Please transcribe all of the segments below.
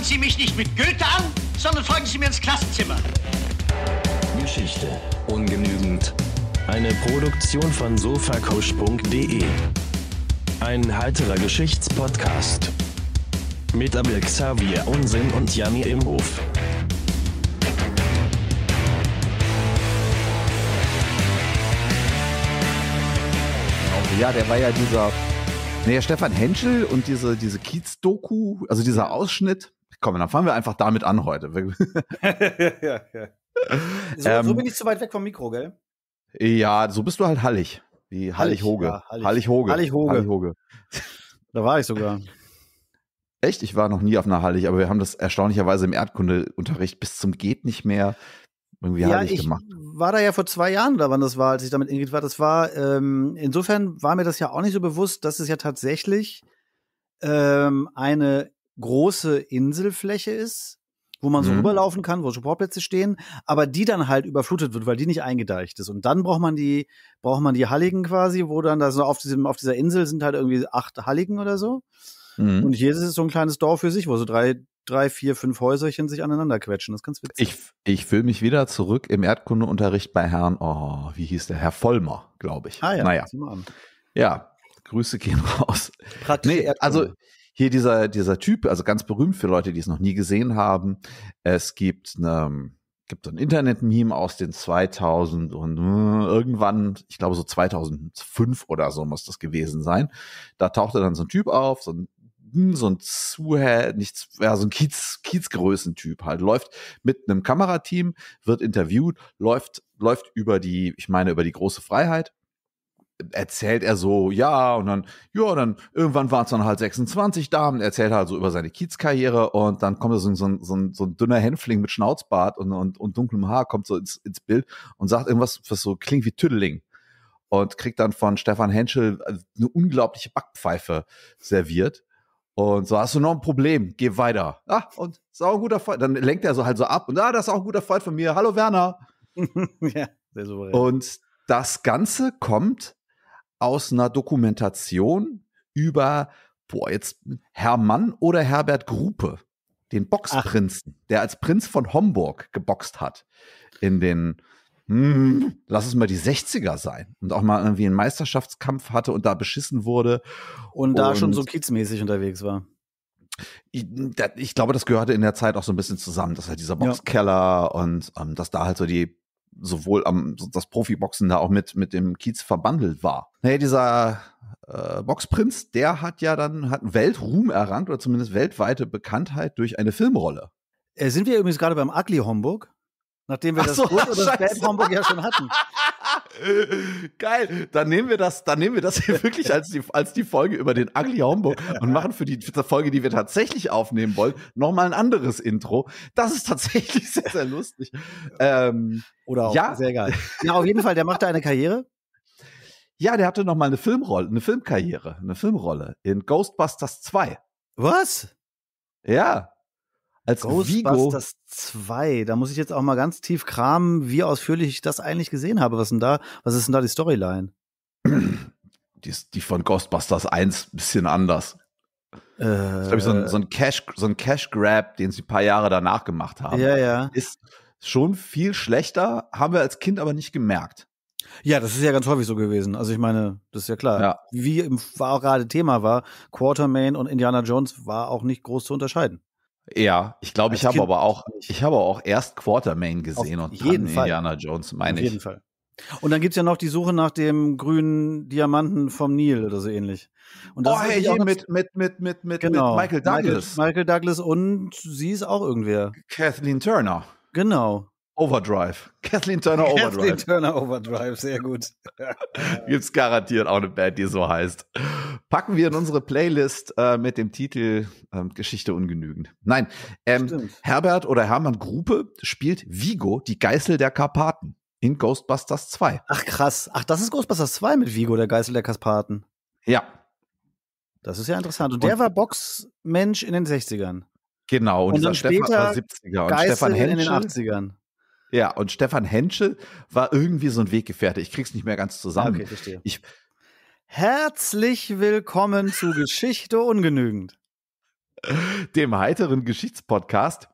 Hören Sie mich nicht mit Goethe an, sondern folgen Sie mir ins Klassenzimmer. Geschichte ungenügend. Eine Produktion von sofakusch.de. Ein heiterer Geschichtspodcast. Mit Abel Xavier Unsinn und Janni im Hof. Ja, der war ja dieser. Naja, Stefan Henschel und diese, diese Kiez-Doku, also dieser Ausschnitt, komm, dann fangen wir einfach damit an heute. ja, ja. So, ähm, so, bin ich zu weit weg vom Mikro, gell? Ja, so bist du halt hallig. Wie Hallig Hoge. Ja, hallig Hoge. Hallig Hoge. Hallig Hoge. Da war ich sogar. Echt? Ich war noch nie auf einer Hallig, aber wir haben das erstaunlicherweise im Erdkundeunterricht bis zum Geht nicht mehr irgendwie ja, Hallig ich gemacht. War da ja vor zwei Jahren oder wann das war, als ich damit Ingrid war. Das war, ähm, insofern war mir das ja auch nicht so bewusst, dass es ja tatsächlich ähm, eine große Inselfläche ist, wo man so mhm. rüberlaufen kann, wo Sportplätze stehen, aber die dann halt überflutet wird, weil die nicht eingedeicht ist. Und dann braucht man die, braucht man die Halligen quasi, wo dann da so auf diesem, auf dieser Insel sind halt irgendwie acht Halligen oder so. Mhm. Und jedes ist so ein kleines Dorf für sich, wo so drei, drei, vier, fünf Häuserchen sich aneinander quetschen. Das ist ganz witzig. Ich, ich fühle mich wieder zurück im Erdkundeunterricht bei Herrn, oh, wie hieß der? Herr Vollmer, glaube ich. Ah ja, naja. Ja, Grüße gehen raus. Praktisch. Nee, also hier dieser, dieser Typ, also ganz berühmt für Leute, die es noch nie gesehen haben. Es gibt eine, gibt ein Internet-Meme aus den 2000 und äh, irgendwann, ich glaube so 2005 oder so muss das gewesen sein. Da tauchte dann so ein Typ auf, so ein hm, so ein Zuhä, nichts, ja, so ein Kiez, Kiezgrößentyp halt, läuft mit einem Kamerateam, wird interviewt, läuft, läuft über die, ich meine, über die große Freiheit erzählt er so, ja, und dann, ja, dann irgendwann war es dann halt 26 da und erzählt halt so über seine Kiezkarriere und dann kommt so, ein, so, ein, so ein dünner Hänfling mit Schnauzbart und, und, und dunklem Haar, kommt so ins, ins Bild und sagt irgendwas, was so klingt wie Tüdeling. und kriegt dann von Stefan Henschel äh, eine unglaubliche Backpfeife serviert. Und so hast du noch ein Problem, geh weiter. Ah, und ist auch ein guter Freund. Dann lenkt er so halt so ab und ah, das ist auch ein guter Freund von mir. Hallo Werner. ja, sehr souverän. Und das Ganze kommt aus einer Dokumentation über, boah, jetzt Hermann oder Herbert Gruppe, den Boxprinzen, Ach. der als Prinz von Homburg geboxt hat in den hm, lass es mal die 60er sein und auch mal irgendwie einen Meisterschaftskampf hatte und da beschissen wurde. Und da und schon so kiezmäßig unterwegs war. Ich, ich, glaube, das gehörte in der Zeit auch so ein bisschen zusammen, dass halt dieser Boxkeller ja. und um, ähm, dass da halt so die sowohl am das Profiboxen da auch mit mit dem Kiez verbandelt war. Naja, dieser äh, Boxprinz, der hat ja dann hat Weltruhm errangt oder zumindest weltweite Bekanntheit durch eine Filmrolle. Äh, sind wir übrigens gerade beim Ugly Homburg, nachdem wir Ach das so, Gut oder das Bad Homburg ja schon hatten. Geil. Dann nehmen wir das, dann nehmen wir das hier wirklich als die, als die Folge über den Ugly Homburg und machen für die, für die Folge, die wir tatsächlich aufnehmen wollen, nochmal ein anderes Intro. Das ist tatsächlich sehr, sehr lustig. Ähm, Oder auch ja. sehr geil. Ja, auf jeden Fall, der macht da eine Karriere. Ja, der hatte nochmal eine Filmrolle, eine Filmkarriere, eine Filmrolle in Ghostbusters 2. Was? Ja als Vigo. 2, da muss ich jetzt auch mal ganz tief kramen, wie ausführlich ich das eigentlich gesehen habe. Was denn da, was ist denn da die Storyline? Die, ist, die von Ghostbusters 1 ein bisschen anders. Äh, das ist, glaube ich, so ein, äh. so ein Cash, so Cash Grab, den sie ein paar Jahre danach gemacht haben. Ja, ja. Ist schon viel schlechter, haben wir als Kind aber nicht gemerkt. Ja, das ist ja ganz häufig so gewesen. Also ich meine, das ist ja klar. Ja. Wie war auch gerade Thema war, Quartermain und Indiana Jones war auch nicht groß zu unterscheiden. Ja, ich glaube, ich habe aber auch, ich habe auch erst Quartermain gesehen Auf und jeden Fall. Indiana Jones, meine ich. Auf jeden Fall. Und dann gibt es ja noch die Suche nach dem grünen Diamanten vom Nil oder so ähnlich. Und das oh, hey, hier mit, mit, mit, mit, mit, genau. mit Michael Douglas. Michael, Michael Douglas und sie ist auch irgendwer. Kathleen Turner. Genau. Overdrive. Kathleen Turner Overdrive. Kathleen Turner Overdrive, sehr gut. Gibt's garantiert auch eine Band, die so heißt. Packen wir in unsere Playlist äh, mit dem Titel ähm, Geschichte ungenügend. Nein, ähm, Herbert oder Hermann Gruppe spielt Vigo, die Geißel der Karpaten, in Ghostbusters 2. Ach krass. Ach, das ist Ghostbusters 2 mit Vigo, der Geißel der Karpaten. Ja. Das ist ja interessant. Und, Und der war Boxmensch in den 60ern. Genau, und, und dann später Stefan war 70er. Und Geißel Stefan Henschel, in den 80ern. Ja, und Stefan Henschel war irgendwie so ein Weggefährte. Ich krieg's nicht mehr ganz zusammen. Okay, verstehe. Ich Herzlich willkommen zu Geschichte ungenügend. Dem heiteren Geschichtspodcast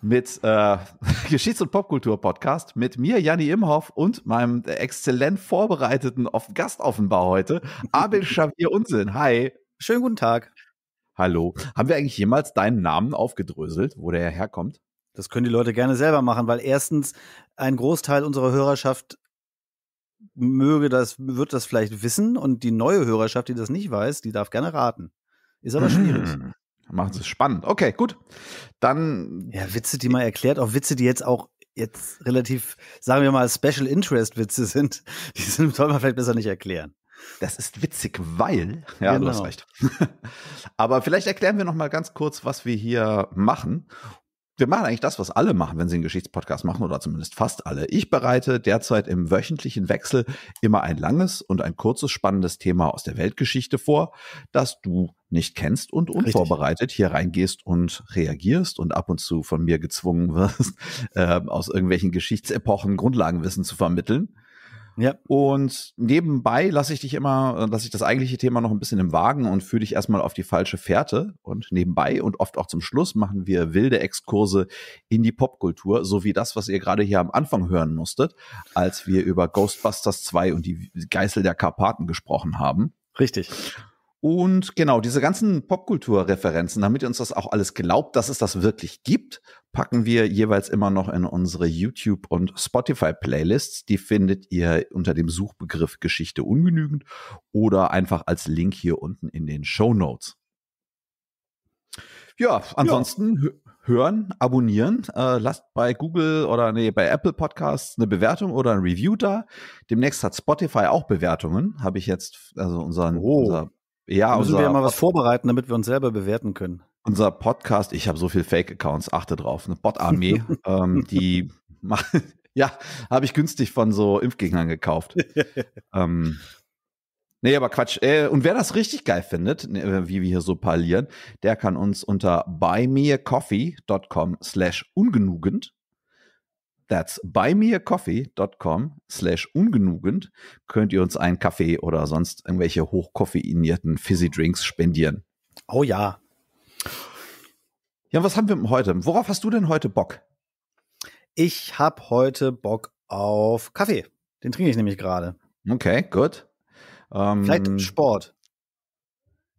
mit äh, Geschichts- und Popkultur-Podcast mit mir, Janni Imhoff, und meinem exzellent vorbereiteten Gastaufenbar heute, Abel Xavier Unsinn. Hi. Schönen guten Tag. Hallo. Haben wir eigentlich jemals deinen Namen aufgedröselt, wo der herkommt? Das können die Leute gerne selber machen, weil erstens ein Großteil unserer Hörerschaft möge das, wird das vielleicht wissen und die neue Hörerschaft, die das nicht weiß, die darf gerne raten. Ist aber schwierig. Mhm. Machen Sie es spannend. Okay, gut. Dann. Ja, Witze, die man erklärt, auch Witze, die jetzt auch jetzt relativ, sagen wir mal, Special Interest Witze sind, die sind, soll man vielleicht besser nicht erklären. Das ist witzig, weil. Ja, genau. du hast genau. recht. Aber vielleicht erklären wir noch mal ganz kurz, was wir hier machen. Wir machen eigentlich das, was alle machen, wenn sie einen Geschichtspodcast machen oder zumindest fast alle. Ich bereite derzeit im wöchentlichen Wechsel immer ein langes und ein kurzes spannendes Thema aus der Weltgeschichte vor, das du nicht kennst und unvorbereitet Richtig. hier reingehst und reagierst und ab und zu von mir gezwungen wirst, äh, aus irgendwelchen Geschichtsepochen Grundlagenwissen zu vermitteln. Ja. Und nebenbei lasse ich dich immer, äh, lasse ich das eigentliche Thema noch ein bisschen im Wagen und führe dich erstmal auf die falsche Fährte. Und nebenbei und oft auch zum Schluss machen wir wilde Exkurse in die Popkultur, so wie das, was ihr gerade hier am Anfang hören musstet, als wir über Ghostbusters 2 und die Geißel der Karpaten gesprochen haben. Richtig. Und genau, diese ganzen Popkulturreferenzen, damit ihr uns das auch alles glaubt, dass es das wirklich gibt, packen wir jeweils immer noch in unsere YouTube- und Spotify-Playlists. Die findet ihr unter dem Suchbegriff Geschichte ungenügend oder einfach als Link hier unten in den Show Notes. Ja, ansonsten ja. hören, abonnieren, äh, lasst bei Google oder nee, bei Apple Podcasts eine Bewertung oder ein Review da. Demnächst hat Spotify auch Bewertungen, habe ich jetzt, also unseren, oh. unser, ja, müssen unser wir ja mal was vorbereiten, damit wir uns selber bewerten können unser Podcast, ich habe so viel Fake-Accounts, achte drauf, eine Bot-Armee, ähm, die ja, habe ich günstig von so Impfgegnern gekauft. ähm, nee, aber Quatsch. Äh, und wer das richtig geil findet, ne, äh, wie wir hier so parlieren, der kann uns unter buymeacoffee.com slash ungenugend That's buymeacoffee.com slash ungenugend. Könnt ihr uns einen Kaffee oder sonst irgendwelche hochkoffeinierten Fizzy Drinks spendieren. Oh ja. Ja, was haben wir heute? Worauf hast du denn heute Bock? Ich habe heute Bock auf Kaffee. Den trinke ich nämlich gerade. Okay, gut. Ähm, Vielleicht Sport.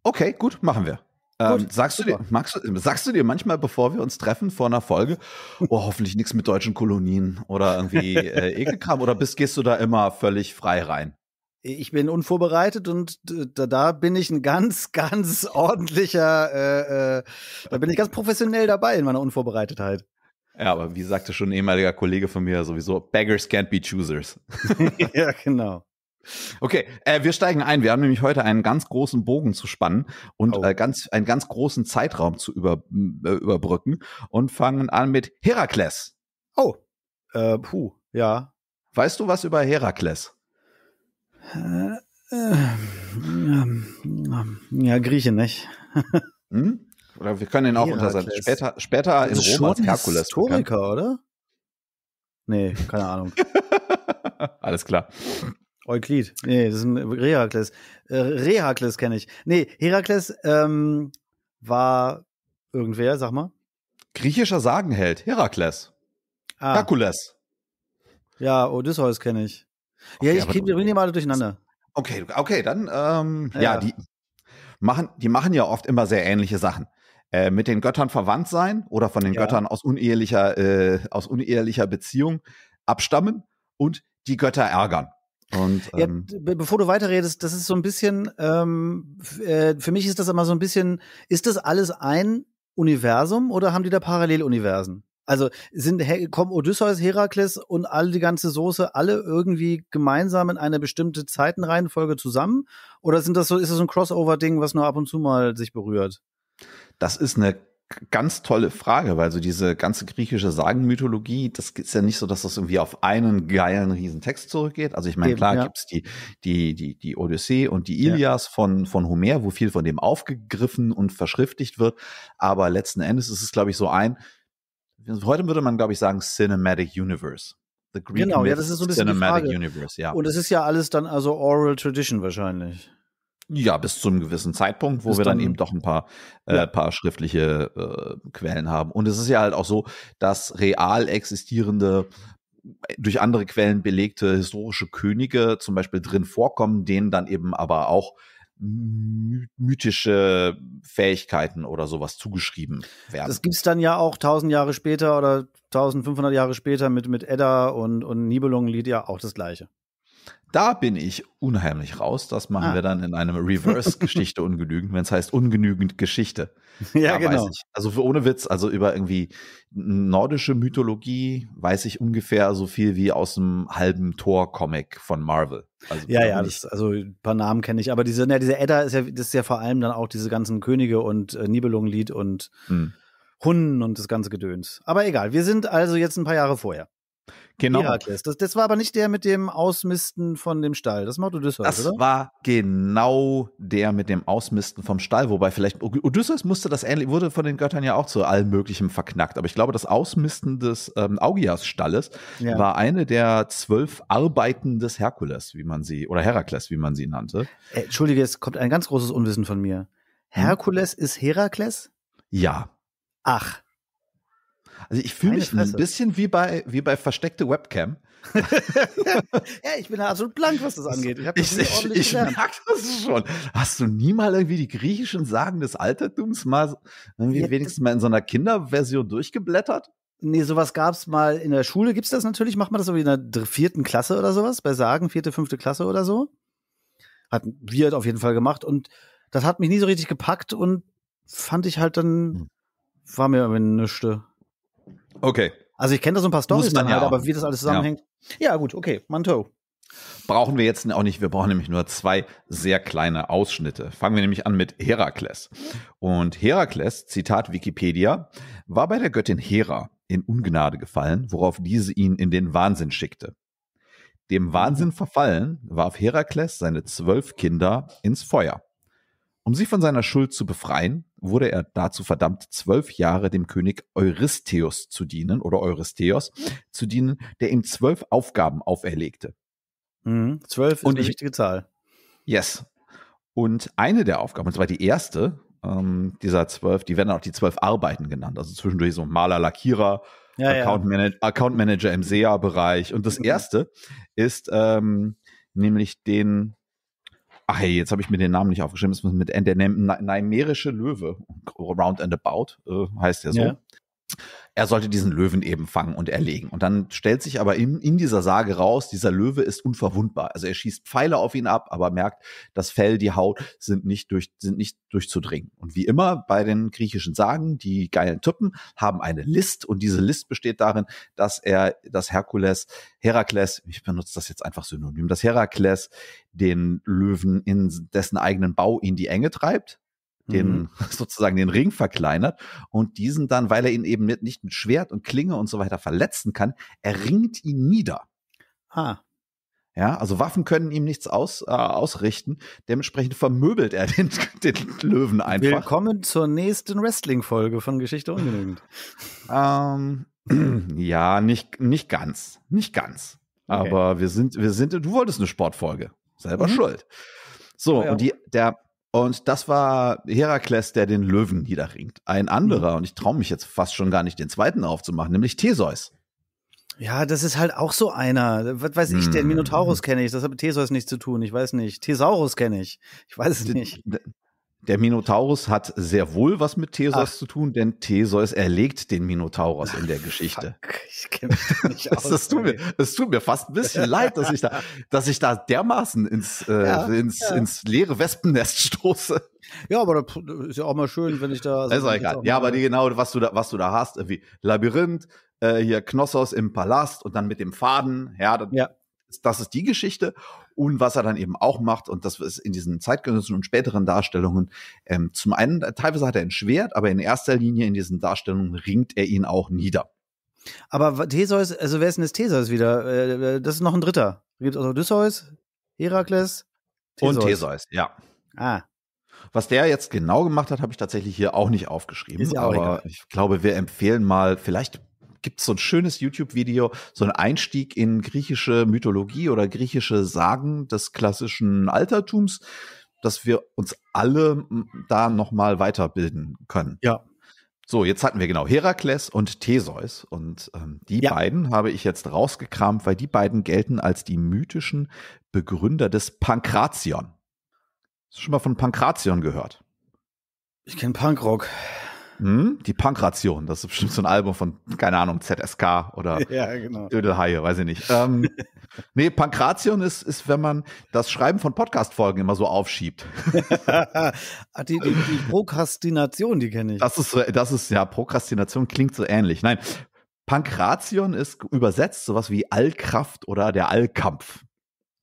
Okay, gut, machen wir. Ähm, gut, sagst, du dir, magst, sagst du dir manchmal, bevor wir uns treffen vor einer Folge, oh, hoffentlich nichts mit deutschen Kolonien oder irgendwie äh, Ekelkram oder bist, gehst du da immer völlig frei rein? Ich bin unvorbereitet und da, da bin ich ein ganz, ganz ordentlicher, äh, äh, da bin ich ganz professionell dabei in meiner Unvorbereitetheit. Ja, aber wie sagte schon ein ehemaliger Kollege von mir sowieso, Beggars can't be choosers. ja, genau. Okay, äh, wir steigen ein. Wir haben nämlich heute einen ganz großen Bogen zu spannen und oh. äh, ganz, einen ganz großen Zeitraum zu über, äh, überbrücken und fangen an mit Herakles. Oh, äh, puh, ja. Weißt du was über Herakles? Äh, äh, ja, Grieche nicht. Hm? Oder wir können ihn auch Herakles. unter Später, später in Rom als Herkules. Historiker, bekannt. oder? Nee, keine Ahnung. Alles klar. Euklid. Nee, das ist ein Herakles. Äh, Herakles kenne ich. Nee, Herakles ähm, war irgendwer, sag mal. Griechischer Sagenheld, Herakles. Ah. Herkules. Ja, Odysseus kenne ich. Okay, ja, ich kriege die Ringe alle durcheinander. Okay, okay, dann, ähm, ja. ja, die, machen, die machen ja oft immer sehr ähnliche Sachen. Äh, mit den Göttern verwandt sein oder von den ja. Göttern aus unehelicher, äh, aus unehelicher Beziehung abstammen und die Götter ärgern. Und, ähm, ja, bevor du weiterredest, das ist so ein bisschen, ähm, äh, für mich ist das immer so ein bisschen, ist das alles ein Universum oder haben die da Paralleluniversen? Also sind kommen Odysseus, Herakles und all die ganze Soße alle irgendwie gemeinsam in eine bestimmte Zeitenreihenfolge zusammen? Oder sind das so, ist das so ein Crossover-Ding, was nur ab und zu mal sich berührt? Das ist eine ganz tolle Frage, weil so diese ganze griechische Sagenmythologie, das ist ja nicht so, dass das irgendwie auf einen geilen Riesentext zurückgeht. Also ich meine, klar ja. es die, die, die, die Odyssee und die Ilias ja. von, von Homer, wo viel von dem aufgegriffen und verschriftigt wird. Aber letzten Endes ist es, glaube ich, so ein, heute würde man, glaube ich, sagen Cinematic Universe. The Greek genau, Myth, ja, das ist so ein bisschen Cinematic die Frage. Universe, ja. Und es ist ja alles dann also Oral Tradition wahrscheinlich. Ja, bis zu einem gewissen Zeitpunkt, wo bis wir dann, dann, eben doch ein paar, äh, ja. äh, paar schriftliche äh, Quellen haben. Und es ist ja halt auch so, dass real existierende äh, durch andere Quellen belegte historische Könige zum Beispiel drin vorkommen, denen dann eben aber auch mythische Fähigkeiten oder sowas zugeschrieben werden. Das gibt's dann ja auch tausend Jahre später oder 1500 Jahre später mit, mit Edda und, und Nibelungenlied ja auch das Gleiche. Da bin ich unheimlich raus. Das machen ah. wir dann in einem Reverse-Geschichte ungenügend, wenn es heißt ungenügend Geschichte. Ja, da genau. Also für, ohne Witz, also über irgendwie nordische Mythologie weiß ich ungefähr so viel wie aus einem halben Tor-Comic von Marvel. Also ja, ja, das, also ein paar Namen kenne ich, aber diese, ja, diese Edda ist ja, das ist ja vor allem dann auch diese ganzen Könige und äh, Nibelungenlied und hm. Hunden und das ganze Gedöns. Aber egal, wir sind also jetzt ein paar Jahre vorher. Genau. Herakles. Das, das, war aber nicht der mit dem Ausmisten von dem Stall. Das macht Odysseus, das oder? Das war genau der mit dem Ausmisten vom Stall, wobei vielleicht Odysseus musste das ähnlich, wurde von den Göttern ja auch zu allem Möglichen verknackt. Aber ich glaube, das Ausmisten des ähm, Augias-Stalles ja. war eine der zwölf Arbeiten des Herkules, wie man sie, oder Herakles, wie man sie nannte. Äh, Entschuldige, es kommt ein ganz großes Unwissen von mir. Hm? Herkules hm? ist Herakles? Ja. Ach. Also ich fühle mich Fresse. ein bisschen wie bei, wie bei versteckte Webcam. ja, ich bin absolut blank, was das angeht. Ich, das ich, ich, ich merke das schon. Hast du nie mal irgendwie die griechischen Sagen des Altertums mal irgendwie ja, wenigstens mal in so einer Kinderversion durchgeblättert? Nee, sowas gab's mal in der Schule, gibt's das natürlich, macht man das irgendwie in der vierten Klasse oder sowas, bei Sagen, vierte, fünfte Klasse oder so. Hat wir halt auf jeden Fall gemacht und das hat mich nie so richtig gepackt und fand ich halt dann, hm. war mir irgendwie nischte. Okay. Also ich kenne da so ein paar Storys dann halt, ja aber wie das alles zusammenhängt. Ja, ja gut, okay, Manto. Brauchen wir jetzt auch nicht, wir brauchen nämlich nur zwei sehr kleine Ausschnitte. Fangen wir nämlich an mit Herakles. Und Herakles, Zitat Wikipedia, war bei der Göttin Hera in Ungnade gefallen, worauf diese ihn in den Wahnsinn schickte. Dem Wahnsinn mhm. verfallen, warf Herakles seine zwölf Kinder ins Feuer. Um sie von seiner Schuld zu befreien, wurde er dazu verdammt, zwölf Jahre dem König Eurystheus zu dienen oder Eurystheos zu dienen, der ihm zwölf Aufgaben auferlegte. Mhm, zwölf ist und eine ich, Zahl. Yes. Und eine der Aufgaben, und zwar die erste ähm, dieser zwölf, die werden auch die zwölf Arbeiten genannt, also zwischendurch so Maler, Lackierer, ja, Account, ja. Manage, Account, Manager im SEA-Bereich. Und das mhm. erste ist ähm, nämlich den Ach hey, jetzt habe ich mir den Namen nicht aufgeschrieben. Es ist mit der Naimerische Löwe, Round and About äh, heißt der so. Ja er sollte diesen Löwen eben fangen und erlegen. Und dann stellt sich aber in, in dieser Sage raus, dieser Löwe ist unverwundbar. Also er schießt Pfeile auf ihn ab, aber merkt, das Fell, die Haut sind nicht, durch, sind nicht durchzudringen. Und wie immer bei den griechischen Sagen, die geilen Typen haben eine List und diese List besteht darin, dass er, dass Herkules, Herakles, ich benutze das jetzt einfach synonym, dass Herakles den Löwen in dessen eigenen Bau in die Enge treibt den mhm. sozusagen den Ring verkleinert und diesen dann, weil er ihn eben mit, nicht mit Schwert und Klinge und so weiter verletzen kann, er ringt ihn nieder. Ah. Ja, also Waffen können ihm nichts aus, äh, ausrichten. Dementsprechend vermöbelt er den, den Löwen einfach. Willkommen zur nächsten Wrestling-Folge von Geschichte ungenügend. ähm, ja, nicht, nicht ganz. Nicht ganz. Okay. Aber wir sind, wir sind, du wolltest eine Sportfolge. Selber mhm. schuld. So, ja, ah ja. und die, der, und das war Herakles, der den Löwen niederringt. Ein anderer, mhm. und ich traue mich jetzt fast schon gar nicht, den zweiten aufzumachen, nämlich Theseus. Ja, das ist halt auch so einer. Was weiß ich, den mhm. Minotaurus kenne ich, das hat mit Theseus nichts zu tun, ich weiß nicht. Thesaurus kenne ich, ich weiß es nicht. Der Minotaurus hat sehr wohl was mit Theseus Ach. zu tun, denn Theseus erlegt den Minotaurus in der Geschichte. Fuck, ich kenne mich da nicht aus. Es tut, tut, mir fast ein bisschen leid, dass ich da, dass ich da dermaßen ins, äh, ja, ins, ja. ins leere Wespennest stoße. Ja, aber das ist ja auch mal schön, wenn ich da. Also ist auch egal. Ja, aber die, genau, was du da, was du da hast, wie Labyrinth, äh, hier Knossos im Palast und dann mit dem Faden, ja, das ja das ist die Geschichte. Und was er dann eben auch macht, und das ist in diesen zeitgenössischen und späteren Darstellungen, ähm, zum einen, äh, teilweise hat er ein Schwert, aber in erster Linie in diesen Darstellungen ringt er ihn auch nieder. Aber Theseus, also wer ist denn das Theseus wieder? Äh, äh, das ist noch ein dritter. Gibt es also Odysseus, Herakles Theseus. und Theseus, ja. Ah, was der jetzt genau gemacht hat, habe ich tatsächlich hier auch nicht aufgeschrieben. Ja auch aber egal. ich glaube, wir empfehlen mal, vielleicht gibt es so ein schönes YouTube-Video, so ein Einstieg in griechische Mythologie oder griechische Sagen des klassischen Altertums, dass wir uns alle da nochmal weiterbilden können. Ja. So, jetzt hatten wir genau Herakles und Theseus. Und ähm, die ja. beiden habe ich jetzt rausgekramt, weil die beiden gelten als die mythischen Begründer des Pankration. Hast du schon mal von Pankration gehört? Ich kenne Punkrock. Hm? Die Pankration, das ist bestimmt so ein Album von, keine Ahnung, ZSK oder ja, genau. Dödelhaie, weiß ich nicht. Ähm, nee, Pankration ist, ist, wenn man das Schreiben von Podcast-Folgen immer so aufschiebt. Ah, die, die, die, Prokrastination, die kenne ich. Das ist, das ist, ja, Prokrastination klingt so ähnlich. Nein, Pankration ist übersetzt sowas wie Allkraft oder der Allkampf.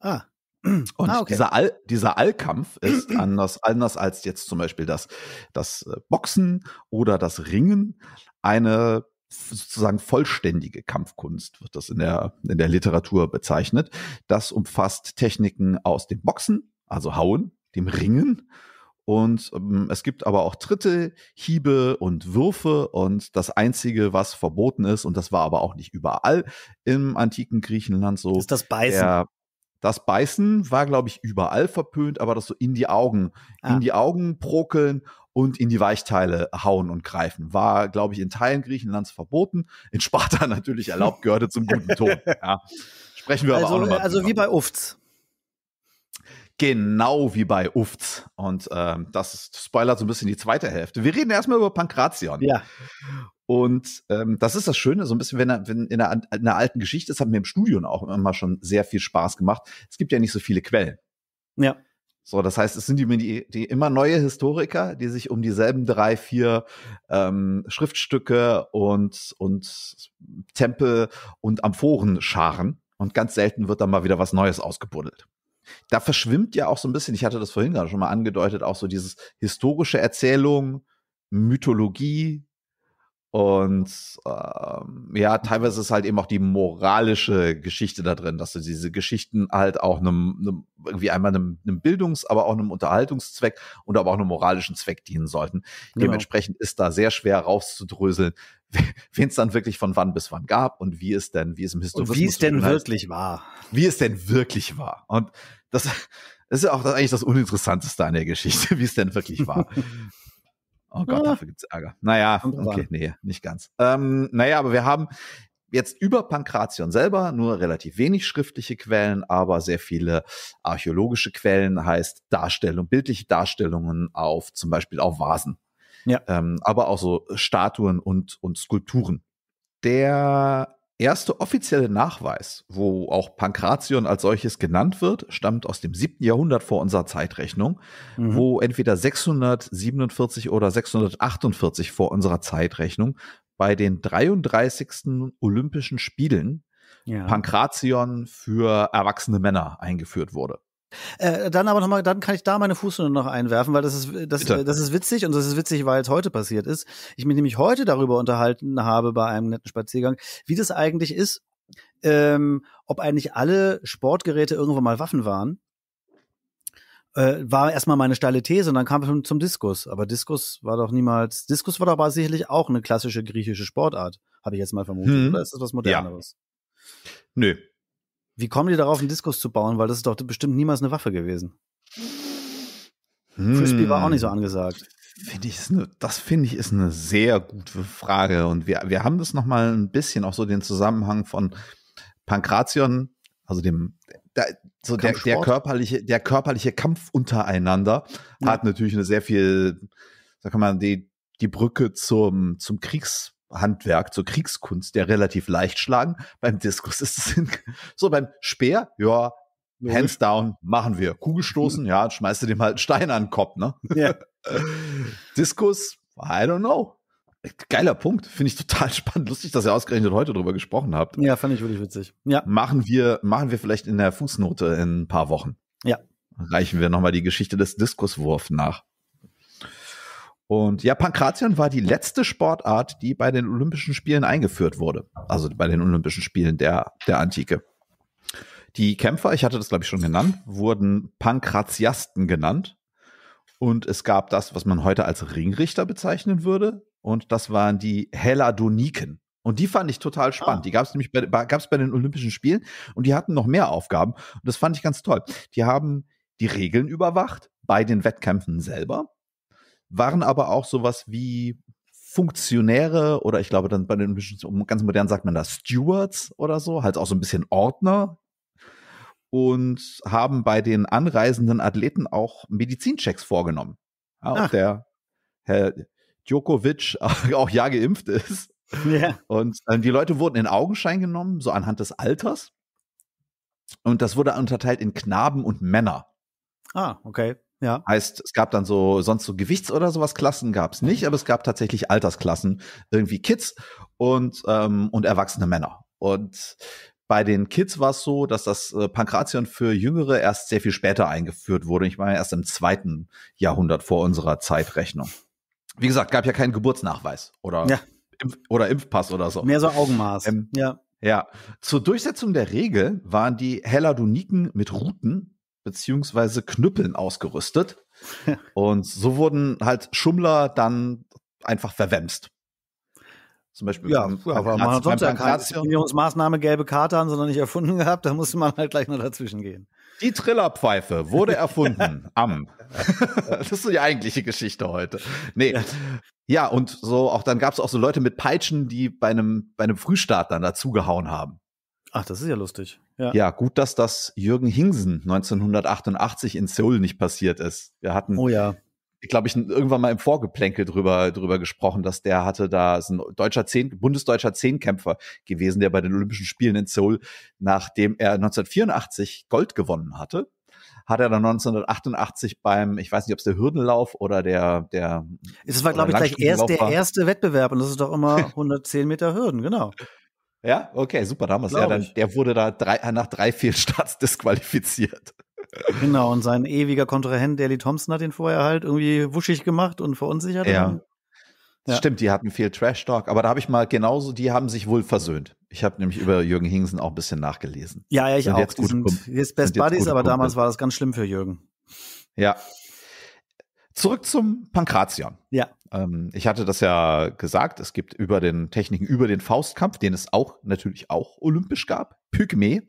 Ah. Und ah, okay. dieser, All, dieser Allkampf ist anders, anders als jetzt zum Beispiel das, das äh, Boxen oder das Ringen eine sozusagen vollständige Kampfkunst, wird das in der, in der Literatur bezeichnet. Das umfasst Techniken aus dem Boxen, also Hauen, dem Ringen. Und ähm, es gibt aber auch Tritte, Hiebe und Würfe. Und das Einzige, was verboten ist, und das war aber auch nicht überall im antiken Griechenland so, ist das Beißen. Der, das Beißen war, glaube ich, überall verpönt, aber das so in die Augen, ah. in die Augen prokeln und in die Weichteile hauen und greifen. War, glaube ich, in Teilen Griechenlands verboten, in Sparta natürlich erlaubt, gehörte zum guten Ton. Ja. Sprechen wir also, aber auch nochmal. Also wie bei Ufts. Genau wie bei Ufts. Und ähm, das spoilert so ein bisschen die zweite Hälfte. Wir reden erstmal über Pankration. Ja. Und ähm, das ist das Schöne, so ein bisschen, wenn, er, wenn in, einer, in einer alten Geschichte, das hat mir im Studium auch immer schon sehr viel Spaß gemacht. Es gibt ja nicht so viele Quellen. Ja. So, das heißt, es sind die, die immer neue Historiker, die sich um dieselben drei, vier ähm, Schriftstücke und, und Tempel und Amphoren scharen. Und ganz selten wird dann mal wieder was Neues ausgebuddelt. Da verschwimmt ja auch so ein bisschen, ich hatte das vorhin gerade schon mal angedeutet, auch so dieses historische Erzählung, Mythologie, und ähm, ja, teilweise ist halt eben auch die moralische Geschichte da drin, dass du diese Geschichten halt auch einem, einem irgendwie einmal einem, einem Bildungs-, aber auch einem Unterhaltungszweck und aber auch einem moralischen Zweck dienen sollten. Genau. Dementsprechend ist da sehr schwer rauszudröseln, wen es dann wirklich von wann bis wann gab und wie es denn, wie es im Historismus wie es denn wirklich war. Wie es denn wirklich war. Und das, das ist ja auch eigentlich das Uninteressanteste an der Geschichte, wie es denn wirklich war. Oh Gott, ah. ja. dafür es Ärger. Naja, okay, nee, nicht ganz. Ähm, naja, aber wir haben jetzt über Pankration selber nur relativ wenig schriftliche Quellen, aber sehr viele archäologische Quellen, heißt Darstellung, bildliche Darstellungen auf zum Beispiel auf Vasen. Ja. Ähm, aber auch so Statuen und, und Skulpturen. Der erste offizielle Nachweis, wo auch Pankration als solches genannt wird, stammt aus dem 7. Jahrhundert vor unserer Zeitrechnung, mhm. wo entweder 647 oder 648 vor unserer Zeitrechnung bei den 33. Olympischen Spielen ja. Pankration für erwachsene Männer eingeführt wurde. Äh, dann aber nochmal, dann kann ich da meine Fußnote noch einwerfen, weil das ist, das, das ist witzig und das ist witzig, weil es heute passiert ist. Ich mich nämlich heute darüber unterhalten habe bei einem netten Spaziergang, wie das eigentlich ist, ähm, ob eigentlich alle Sportgeräte irgendwann mal Waffen waren. Äh, war erstmal meine steile These und dann kam ich zum Diskus. Aber Diskus war doch niemals, Diskus war doch aber sicherlich auch eine klassische griechische Sportart, habe ich jetzt mal vermutet. Hm. Oder ist das was Moderneres? Ja. Nö, wie kommen die darauf, einen Diskus zu bauen? Weil das ist doch bestimmt niemals eine Waffe gewesen. Hm. Frisbee war auch nicht so hm. angesagt. Find ich, das finde ich ist eine sehr gute Frage. Und wir, wir haben das nochmal ein bisschen auch so den Zusammenhang von Pankration, also dem, der, so der, der, körperliche, der körperliche Kampf untereinander ja. hat natürlich eine sehr viel, da kann man die, die Brücke zum, zum Kriegs, Handwerk, zur Kriegskunst der relativ leicht schlagen. Beim Diskus ist es so beim Speer, ja, hands down, machen wir. Kugelstoßen, ja, schmeißt du dem halt einen Stein an den Kopf, ne? Ja. Diskus, I don't know. Geiler Punkt, finde ich total spannend, lustig, dass ihr ausgerechnet heute drüber gesprochen habt. Ja, fand ich wirklich witzig. Ja. Machen wir, machen wir vielleicht in der Fußnote in ein paar Wochen. Ja. Reichen wir nochmal die Geschichte des Diskuswurfs nach. Und ja, Pankratian war die letzte Sportart, die bei den Olympischen Spielen eingeführt wurde. Also bei den Olympischen Spielen der, der Antike. Die Kämpfer, ich hatte das glaube ich schon genannt, wurden Pankratiasten genannt. Und es gab das, was man heute als Ringrichter bezeichnen würde. Und das waren die Heladoniken. Und die fand ich total ah. spannend. Ah. Die gab es nämlich bei, gab's bei den Olympischen Spielen und die hatten noch mehr Aufgaben. Und das fand ich ganz toll. Die haben die Regeln überwacht bei den Wettkämpfen selber waren aber auch sowas wie Funktionäre oder ich glaube dann bei den ganz modernen sagt man das Stewards oder so, halt auch so ein bisschen Ordner und haben bei den anreisenden Athleten auch Medizinchecks vorgenommen. Ja, ob der Herr Djokovic auch ja geimpft ist. Ja. Und äh, die Leute wurden in Augenschein genommen, so anhand des Alters. Und das wurde unterteilt in Knaben und Männer. Ah, okay. Ja. Heißt, es gab dann so, sonst so Gewichts- oder sowas Klassen gab es nicht, aber es gab tatsächlich Altersklassen, irgendwie Kids und, ähm, und erwachsene Männer. Und bei den Kids war es so, dass das äh, Pankration für Jüngere erst sehr viel später eingeführt wurde. Ich meine, erst im zweiten Jahrhundert vor unserer Zeitrechnung. Wie gesagt, gab ja keinen Geburtsnachweis oder, ja. Impf oder Impfpass oder so. Mehr so Augenmaß. Ähm, ja. Ja, zur Durchsetzung der Regel waren die Helladoniken mit Ruten beziehungsweise Knüppeln ausgerüstet. und so wurden halt Schummler dann einfach verwemst. Zum Beispiel. Ja, ja aber man hat sonst ja keine Diskriminierungsmaßnahme gelbe Karte haben, sondern nicht erfunden gehabt. Da musste man halt gleich noch dazwischen gehen. Die Trillerpfeife wurde erfunden am. das ist die eigentliche Geschichte heute. Nee. Ja, ja und so auch dann gab es auch so Leute mit Peitschen, die bei einem, bei einem Frühstart dann dazugehauen haben. Ach, das ist ja lustig. Ja. ja. gut, dass das Jürgen Hingsen 1988 in Seoul nicht passiert ist. Wir hatten, oh ja. ich glaube, ich irgendwann mal im Vorgeplänkel drüber, drüber gesprochen, dass der hatte da, ist ein deutscher Zehn, bundesdeutscher Zehnkämpfer gewesen, der bei den Olympischen Spielen in Seoul, nachdem er 1984 Gold gewonnen hatte, hat er dann 1988 beim, ich weiß nicht, ob es der Hürdenlauf oder der, der. Es war, glaube ich, gleich erst der erste Wettbewerb und das ist doch immer 110 Meter Hürden, genau. Ja, okay, super, damals. Ja, dann, der wurde da drei, nach drei, vier Starts disqualifiziert. Genau, und sein ewiger Kontrahent, Daley Thompson, hat ihn vorher halt irgendwie wuschig gemacht und verunsichert. Ja. ja. Stimmt, die hatten viel Trash-Talk, aber da habe ich mal genauso, die haben sich wohl versöhnt. Ich habe nämlich über Jürgen Hingsen auch ein bisschen nachgelesen. Ja, ja, ich sind auch. Jetzt die gut sind, Best sind Buddies, jetzt aber damals war das ganz schlimm für Jürgen. Ja, Zurück zum Pankration. Ja. Ähm, ich hatte das ja gesagt, es gibt über den Techniken, über den Faustkampf, den es auch natürlich auch olympisch gab, Pygmä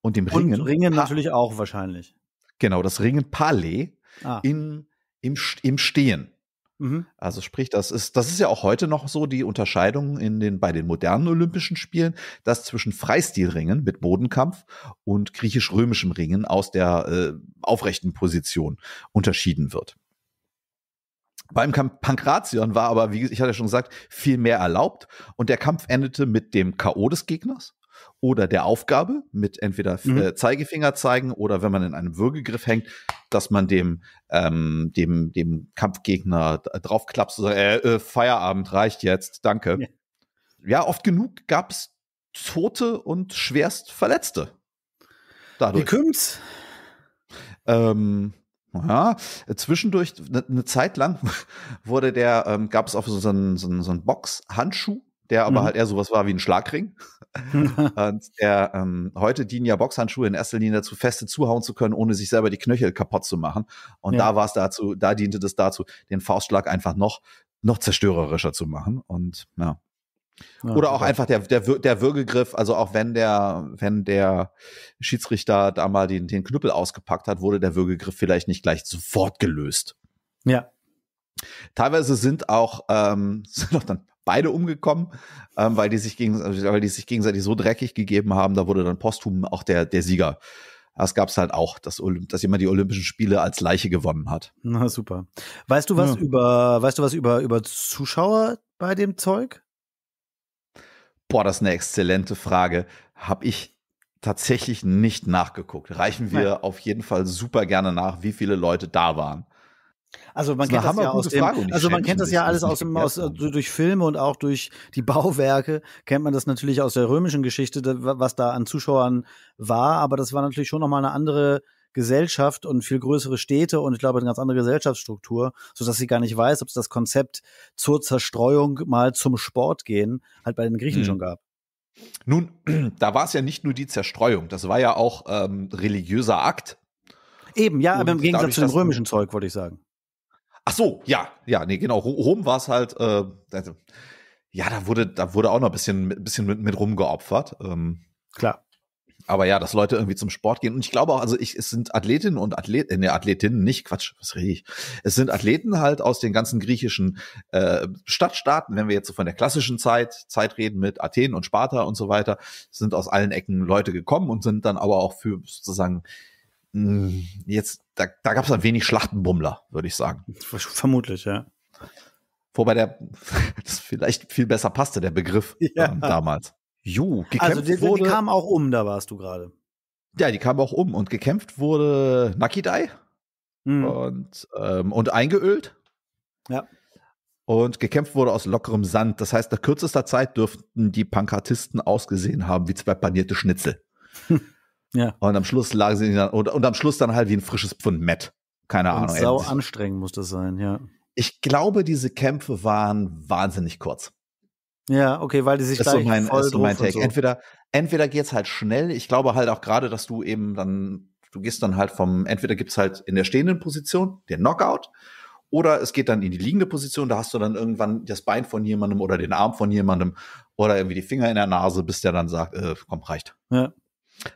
und dem Ringen. Und Ringen pa natürlich auch wahrscheinlich. Genau, das Ringen Palais ah. in, im, im Stehen. Mhm. Also sprich, das ist, das ist ja auch heute noch so die Unterscheidung in den, bei den modernen Olympischen Spielen, dass zwischen Freistilringen mit Bodenkampf und griechisch-römischem Ringen aus der äh, aufrechten Position unterschieden wird. Beim Kampf Pankration war aber, wie ich hatte schon gesagt, viel mehr erlaubt und der Kampf endete mit dem K.O. des Gegners oder der Aufgabe mit entweder äh, mhm. Zeigefinger zeigen oder wenn man in einem Würgegriff hängt, dass man dem, ähm, dem, dem Kampfgegner draufklappt, und äh, äh, Feierabend reicht jetzt, danke. Ja, ja oft genug gab es Tote und schwerst Verletzte. Dadurch. Wie kommt's? Ähm, ja, zwischendurch, eine ne Zeit lang wurde der, ähm, gab es auch so einen, so einen, so einen Box-Handschuh, der aber mhm. halt eher sowas war wie ein Schlagring. und der, ähm, heute dienen ja Boxhandschuhe in erster Linie dazu, feste zuhauen zu können, ohne sich selber die Knöchel kaputt zu machen. Und ja. da war es dazu, da diente das dazu, den Faustschlag einfach noch, noch zerstörerischer zu machen. Und ja. Oder auch einfach der, der, der Würgegriff, also auch wenn der, wenn der Schiedsrichter da mal den, den Knüppel ausgepackt hat, wurde der Würgegriff vielleicht nicht gleich sofort gelöst. Ja. Teilweise sind auch, ähm, sind auch dann beide umgekommen, ähm, weil, die sich gegen, weil die sich gegenseitig so dreckig gegeben haben, da wurde dann posthum auch der, der Sieger. Das gab es halt auch, dass, Olymp dass jemand die Olympischen Spiele als Leiche gewonnen hat. Na super. Weißt du was ja. über, weißt du was über, über Zuschauer bei dem Zeug? Boah, das ist eine exzellente Frage. Habe ich tatsächlich nicht nachgeguckt. Reichen wir Nein. auf jeden Fall super gerne nach, wie viele Leute da waren. Also man das kennt das ja aus dem, also man kennt das ja alles aus, dem, aus äh, durch Filme und auch durch die Bauwerke kennt man das natürlich aus der römischen Geschichte, was da an Zuschauern war, aber das war natürlich schon noch mal eine andere Gesellschaft und viel größere Städte und ich glaube eine ganz andere Gesellschaftsstruktur, sodass sie gar nicht weiß, ob es das Konzept zur Zerstreuung mal zum Sport gehen halt bei den Griechen mhm. schon gab. Nun, da war es ja nicht nur die Zerstreuung, das war ja auch ähm, religiöser Akt. Eben, ja, aber im Gegensatz zu dem römischen Zeug, wollte ich sagen. Ach so, ja, ja, nee, genau. Rom war es halt, äh, also, ja, da wurde, da wurde auch noch ein bisschen, bisschen mit, mit rumgeopfert. Ähm. Klar aber ja, dass Leute irgendwie zum Sport gehen. Und ich glaube auch, also ich, es sind Athletinnen und Athleten, äh, ne, Athletinnen, nicht Quatsch, was rede ich? Es sind Athleten halt aus den ganzen griechischen äh, Stadtstaaten, wenn wir jetzt so von der klassischen Zeit, Zeit reden mit Athen und Sparta und so weiter, sind aus allen Ecken Leute gekommen und sind dann aber auch für sozusagen mh, mm, jetzt, da, da gab es dann wenig Schlachtenbummler, würde ich sagen. Vermutlich, ja. Wobei der vielleicht viel besser passte, der Begriff ja. ähm, damals. Jo, also, gekämpft also die, wurde. Die kamen auch um, da warst du gerade. Ja, die kam auch um und gekämpft wurde Nakidai mhm. und, ähm, und eingeölt. Ja. Und gekämpft wurde aus lockerem Sand. Das heißt, nach kürzester Zeit dürften die Pankartisten ausgesehen haben wie zwei panierte Schnitzel. ja. Und am Schluss lagen sie dann, und, und am Schluss dann halt wie ein frisches Pfund Matt. Keine und Ahnung. Sau anstrengend muss das sein, ja. Ich glaube, diese Kämpfe waren wahnsinnig kurz. Ja, okay, weil die sich das gleich so mein, voll ist so mein Take. So. Entweder, entweder geht's halt schnell. Ich glaube halt auch gerade, dass du eben dann, du gehst dann halt vom, entweder gibt's halt in der stehenden Position den Knockout oder es geht dann in die liegende Position. Da hast du dann irgendwann das Bein von jemandem oder den Arm von jemandem oder irgendwie die Finger in der Nase, bis der dann sagt, äh, komm, reicht. Ja.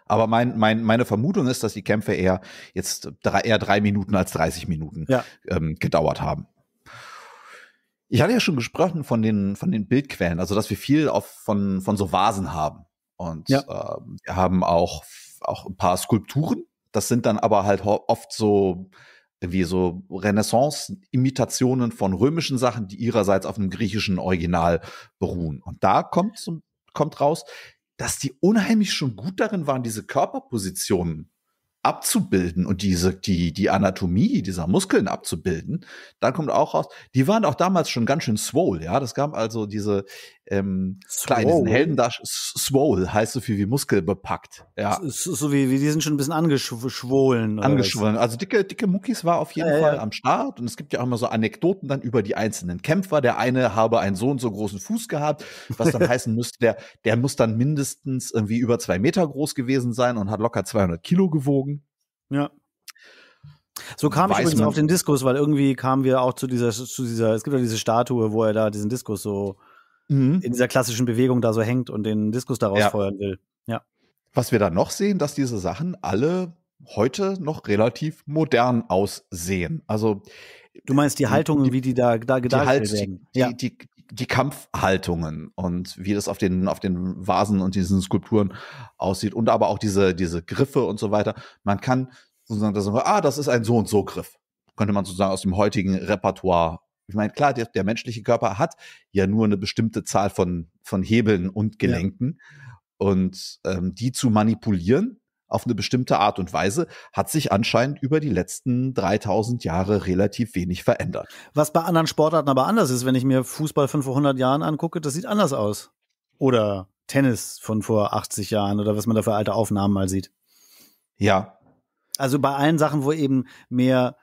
Aber mein, mein, meine Vermutung ist, dass die Kämpfe eher jetzt drei, eher drei Minuten als 30 Minuten ja. ähm, gedauert haben. Ich hatte ja schon gesprochen von den, von den Bildquellen, also dass wir viel auf, von, von so Vasen haben. Und ja. äh, wir haben auch, auch ein paar Skulpturen. Das sind dann aber halt oft so wie so Renaissance-Imitationen von römischen Sachen, die ihrerseits auf einem griechischen Original beruhen. Und da kommt, kommt raus, dass die unheimlich schon gut darin waren, diese Körperpositionen abzubilden und diese, die, die Anatomie dieser Muskeln abzubilden, dann kommt auch raus, die waren auch damals schon ganz schön swole, ja. Das gab also diese ähm, klar, in diesen Heldendash, swole heißt so viel wie muskelbepackt. Ja. So, so wie, wie, die sind schon ein bisschen angeschwollen. Angeschwollen. Also dicke, dicke Muckis war auf jeden ja, Fall ja. am Start und es gibt ja auch immer so Anekdoten dann über die einzelnen Kämpfer. Der eine habe einen so und so großen Fuß gehabt, was dann heißen müsste, der, der muss dann mindestens irgendwie über zwei Meter groß gewesen sein und hat locker 200 Kilo gewogen. Ja. So kam Weiß ich übrigens man. auf den Diskus, weil irgendwie kamen wir auch zu dieser, zu dieser, es gibt ja diese Statue, wo er da diesen Diskus so mhm. in dieser klassischen Bewegung da so hängt und den Diskus daraus ja. feuern will. Ja. Was wir da noch sehen, dass diese Sachen alle heute noch relativ modern aussehen. Also Du meinst die Haltungen, die, wie die da, da gedacht werden? Die, ja. die, die Kampfhaltungen und wie das auf den, auf den Vasen und diesen Skulpturen aussieht und aber auch diese, diese Griffe und so weiter. Man kann sozusagen sagen, ah, das ist ein so und so Griff. Könnte man sozusagen aus dem heutigen Repertoire ich meine, klar, der, der, menschliche Körper hat ja nur eine bestimmte Zahl von, von Hebeln und Gelenken. Ja. Und ähm, die zu manipulieren auf eine bestimmte Art und Weise hat sich anscheinend über die letzten 3000 Jahre relativ wenig verändert. Was bei anderen Sportarten aber anders ist, wenn ich mir Fußball von vor 100 Jahren angucke, das sieht anders aus. Oder Tennis von vor 80 Jahren oder was man da für alte Aufnahmen mal sieht. Ja. Also bei allen Sachen, wo eben mehr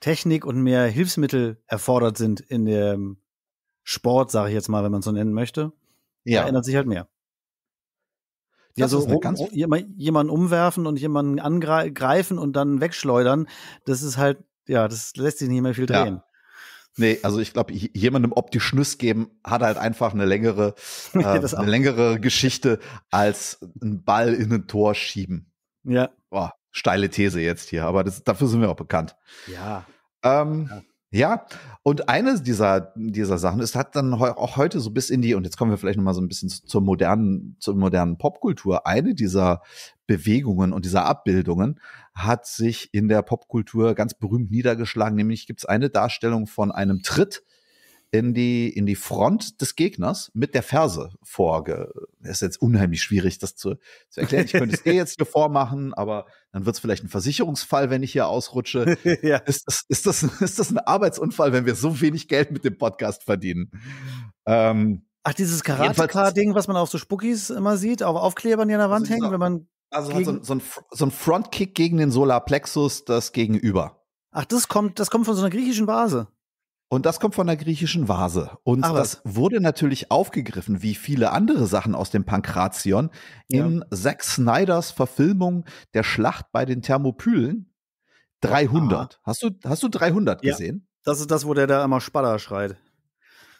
Technik und mehr Hilfsmittel erfordert sind in dem Sport, sage ich jetzt mal, wenn man es so nennen möchte, ja. ändert sich halt mehr. Ja, so ganz um, jemanden umwerfen und jemanden angreifen und dann wegschleudern, das ist halt, ja, das lässt sich nicht mehr viel drehen. Ja. Nee, also ich glaube, jemandem optisch Nüss geben hat halt einfach eine längere, äh, eine längere Geschichte als einen Ball in ein Tor schieben. Ja. Boah, Steile These jetzt hier, aber das, dafür sind wir auch bekannt. Ja. Ähm, ja. Ja, und eine dieser, dieser Sachen ist, hat dann auch heute so bis in die, und jetzt kommen wir vielleicht nochmal so ein bisschen zur modernen, zur modernen Popkultur. Eine dieser Bewegungen und dieser Abbildungen hat sich in der Popkultur ganz berühmt niedergeschlagen. Nämlich gibt es eine Darstellung von einem Tritt in die, in die Front des Gegners mit der Ferse vorge. Das ist jetzt unheimlich schwierig, das zu, zu erklären. Ich könnte es eh jetzt hier vormachen, aber dann wird es vielleicht ein Versicherungsfall, wenn ich hier ausrutsche. ja. ist, das, ist, das, ist das ein Arbeitsunfall, wenn wir so wenig Geld mit dem Podcast verdienen? Ähm, Ach, dieses Karate-Ding, was man auf so Spookies immer sieht, auf Aufklebern, die an der Wand also hängen, genau. wenn man. Also hat so, ein, so ein, so ein Frontkick gegen den Solarplexus das Gegenüber. Ach, das kommt, das kommt von so einer griechischen Base. Und das kommt von der griechischen Vase. Und Ach, das wurde natürlich aufgegriffen, wie viele andere Sachen aus dem Pankration, in ja. Zack Snyders Verfilmung der Schlacht bei den Thermopylen. 300. Ah. Hast, du, hast du 300 ja. gesehen? Das ist das, wo der da immer Spadder schreit.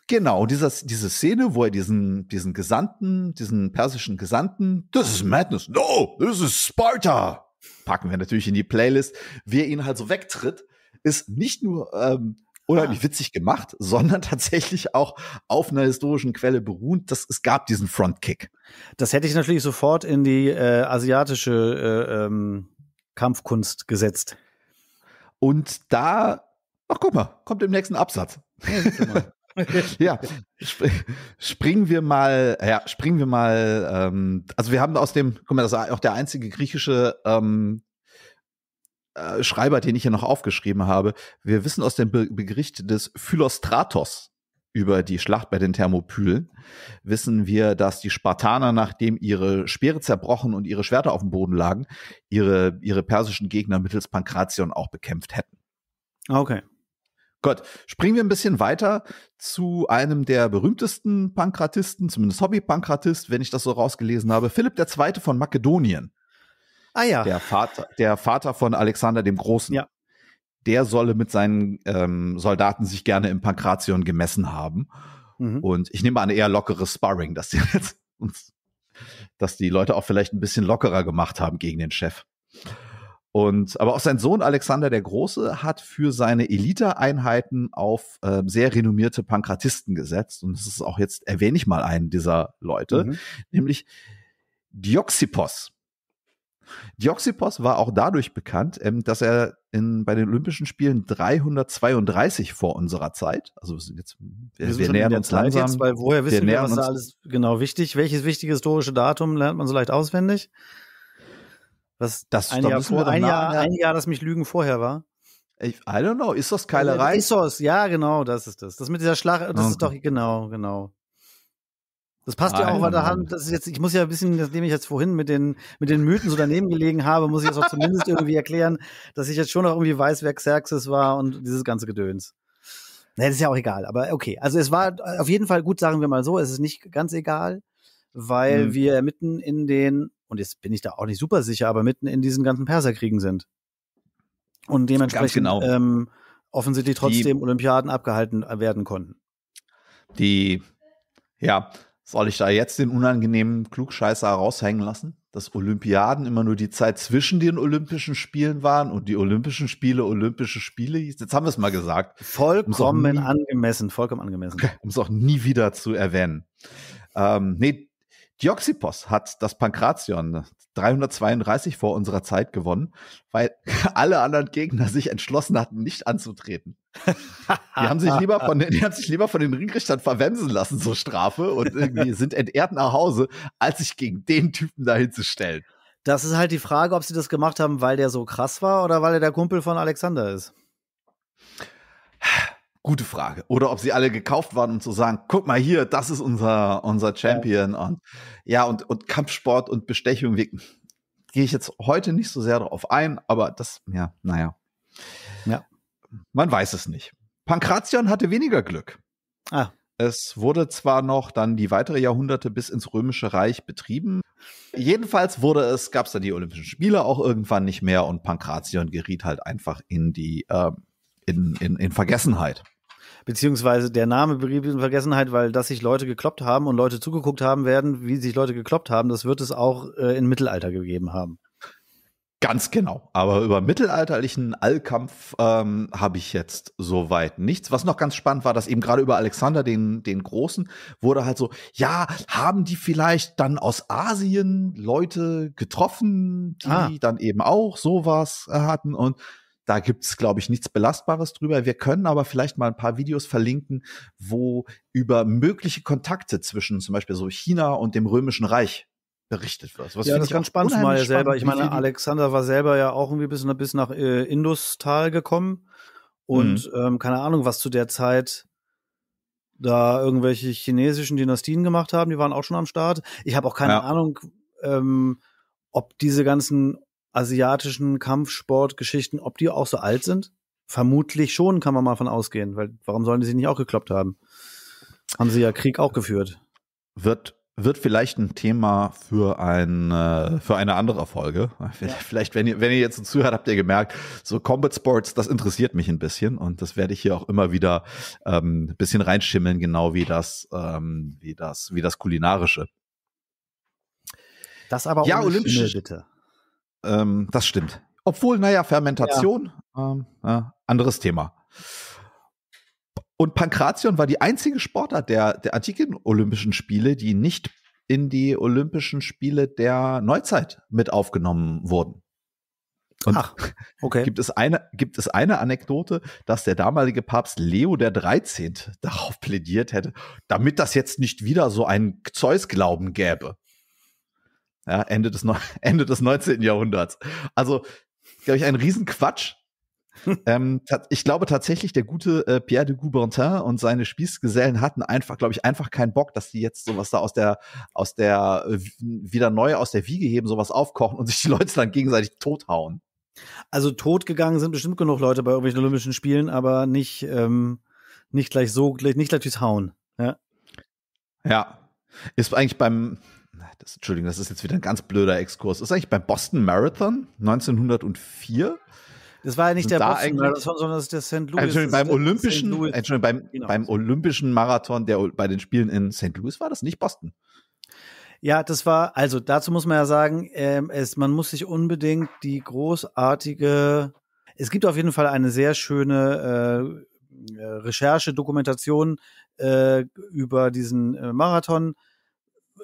Genau, dieses, diese Szene, wo er diesen, diesen Gesandten, diesen persischen Gesandten, this is madness, no, this is Sparta, packen wir natürlich in die Playlist, wie er ihn halt so wegtritt, ist nicht nur ähm, unheimlich ah. witzig gemacht, sondern tatsächlich auch auf einer historischen Quelle beruht. Das, es gab diesen Frontkick. Das hätte ich natürlich sofort in die äh, asiatische äh, ähm, Kampfkunst gesetzt. Und da, ach guck mal, kommt im nächsten Absatz. ja, sp springen wir mal, ja, springen wir mal, ähm, also wir haben aus dem, guck mal, das ist auch der einzige griechische ähm, äh, Schreiber, den ich hier noch aufgeschrieben habe. Wir wissen aus dem Bericht des Philostratos über die Schlacht bei den Thermopylen, wissen wir, dass die Spartaner, nachdem ihre Speere zerbrochen und ihre Schwerter auf dem Boden lagen, ihre, ihre persischen Gegner mittels Pankration auch bekämpft hätten. Okay. Gott, springen wir ein bisschen weiter zu einem der berühmtesten Pankratisten, zumindest Hobby-Pankratist, wenn ich das so rausgelesen habe, Philipp II. von Makedonien. Ah ja. Der Vater, der Vater von Alexander dem Großen. Ja. Der solle mit seinen ähm, Soldaten sich gerne im Pankration gemessen haben. Mhm. Und ich nehme an, eher lockeres Sparring, dass die, jetzt, dass die Leute auch vielleicht ein bisschen lockerer gemacht haben gegen den Chef. Und, aber auch sein Sohn Alexander der Große hat für seine Elite-Einheiten auf äh, sehr renommierte Pankratisten gesetzt. Und das ist auch jetzt, erwähne ich mal einen dieser Leute, mhm. nämlich Dioxipos. Dioxipos war auch dadurch bekannt, ähm, dass er in, bei den Olympischen Spielen 332 vor unserer Zeit, also wir, sind jetzt, wir, wir, wir nähern uns langsam. Jetzt, weil woher wissen wir, wir was da alles genau wichtig, welches wichtige historische Datum lernt man so leicht auswendig? Was das ein, Jahr, vor, ein, Jahr, ein Jahr, dass mich Lügen vorher war. Ich, I don't know, ist das Keilerei? Äh, ist das, ja, genau, das ist das. Das mit dieser Schlacht, das okay. Ah, ist doch, genau, genau. Das passt Nein. ja auch, weil da haben, das ist jetzt, ich muss ja ein bisschen, nachdem ich jetzt vorhin mit den, mit den Mythen so daneben gelegen habe, muss ich das auch zumindest irgendwie erklären, dass ich jetzt schon noch irgendwie weiß, wer Xerxes war und dieses ganze Gedöns. Nee, das ist ja auch egal, aber okay. Also es war auf jeden Fall gut, sagen wir mal so, es ist nicht ganz egal, weil mhm. wir mitten in den, und jetzt bin ich da auch nicht super sicher, aber mitten in diesen ganzen Perserkriegen sind. Und dementsprechend genau. ähm, offensichtlich trotzdem die, Olympiaden abgehalten werden konnten. Die, ja, soll ich da jetzt den unangenehmen Klugscheißer raushängen lassen? Dass Olympiaden immer nur die Zeit zwischen den Olympischen Spielen waren und die Olympischen Spiele Olympische Spiele hieß. Jetzt haben wir es mal gesagt. Vollkommen nie, angemessen, vollkommen angemessen. Okay, Um es auch nie wieder zu erwähnen. Ähm, nee, Dioxipos hat das Pankration 332 vor unserer Zeit gewonnen, weil alle anderen Gegner sich entschlossen hatten, nicht anzutreten. Die haben sich lieber von den, die haben sich lieber von den Ringrichtern verwemsen lassen zur Strafe und irgendwie sind entehrt nach Hause, als sich gegen den Typen dahin zu stellen. Das ist halt die Frage, ob sie das gemacht haben, weil der so krass war oder weil er der Kumpel von Alexander ist. Gute Frage. Oder ob sie alle gekauft waren, um zu sagen, guck mal hier, das ist unser, unser Champion. Ja. Und ja, und, und Kampfsport und Bestechung gehe ich jetzt heute nicht so sehr darauf ein, aber das, ja, naja. Ja. Man weiß es nicht. Pankration hatte weniger Glück. Ah. Es wurde zwar noch dann die weitere Jahrhunderte bis ins Römische Reich betrieben. Jedenfalls wurde es, gab es dann die Olympischen Spiele auch irgendwann nicht mehr und Pankration geriet halt einfach in die äh, in, in, in Vergessenheit beziehungsweise der Name berieb in Vergessenheit, weil dass sich Leute gekloppt haben und Leute zugeguckt haben werden, wie sich Leute gekloppt haben, das wird es auch äh, im Mittelalter gegeben haben. Ganz genau. Aber über mittelalterlichen Allkampf ähm, habe ich jetzt soweit nichts. Was noch ganz spannend war, dass eben gerade über Alexander den, den Großen wurde halt so, ja, haben die vielleicht dann aus Asien Leute getroffen, die ah. dann eben auch sowas äh, hatten und da gibt es, glaube ich, nichts Belastbares drüber. Wir können aber vielleicht mal ein paar Videos verlinken, wo über mögliche Kontakte zwischen zum Beispiel so China und dem Römischen Reich berichtet wird. Was ja, das ist ganz spannend, zumal er selber, ich meine, Alexander war selber ja auch irgendwie bis, bis nach äh, Industal gekommen und mhm. ähm, keine Ahnung, was zu der Zeit da irgendwelche chinesischen Dynastien gemacht haben, die waren auch schon am Start. Ich habe auch keine ja. Ahnung, ähm, ob diese ganzen asiatischen Kampfsportgeschichten, ob die auch so alt sind? Vermutlich schon, kann man mal von ausgehen, weil warum sollen die sich nicht auch gekloppt haben? Haben sie ja Krieg auch geführt. Wird wird vielleicht ein Thema für, ein, äh, für eine andere Folge. Vielleicht, wenn, ihr, wenn ihr jetzt zuhört, habt ihr gemerkt, so Combat Sports, das interessiert mich ein bisschen und das werde ich hier auch immer wieder ähm, ein bisschen reinschimmeln, genau wie das, ähm, wie das, wie das Kulinarische. Das aber ja, ohne Olympische, Schimmel, bitte. Ähm, das stimmt. Obwohl, naja, Fermentation, ja. ähm, äh, anderes Thema. Und Pankration war die einzige Sportart der, der antiken Olympischen Spiele, die nicht in die Olympischen Spiele der Neuzeit mit aufgenommen wurden. Und Ach, okay. gibt es, eine, gibt es eine Anekdote, dass der damalige Papst Leo der 13. darauf plädiert hätte, damit das jetzt nicht wieder so einen Zeus-Glauben gäbe ja, Ende, des, Ende des 19. Jahrhunderts. Also, glaube ich, ein Riesenquatsch. ähm, ich glaube tatsächlich, der gute äh, Pierre de Goubertin und seine Spießgesellen hatten einfach, glaube ich, einfach keinen Bock, dass die jetzt sowas da aus der, aus der, äh, wieder neu aus der Wiege heben, sowas aufkochen und sich die Leute dann gegenseitig tothauen. Also totgegangen sind bestimmt genug Leute bei irgendwelchen Olympischen Spielen, aber nicht, ähm, nicht gleich so, nicht gleich durchs Hauen. Ja. ja. Ist eigentlich beim, das, Entschuldigung, das ist jetzt wieder ein ganz blöder Exkurs. Das ist eigentlich beim Boston Marathon 1904. Das war ja nicht der Boston Marathon, sondern das ist der St. Louis. Entschuldigung, beim Olympischen, Louis. Entschuldigung, beim, genau. beim Olympischen Marathon, der bei den Spielen in St. Louis war das, nicht Boston. Ja, das war, also dazu muss man ja sagen, ähm, es, man muss sich unbedingt die großartige, es gibt auf jeden Fall eine sehr schöne äh, äh Recherche, Dokumentation äh, über diesen äh, Marathon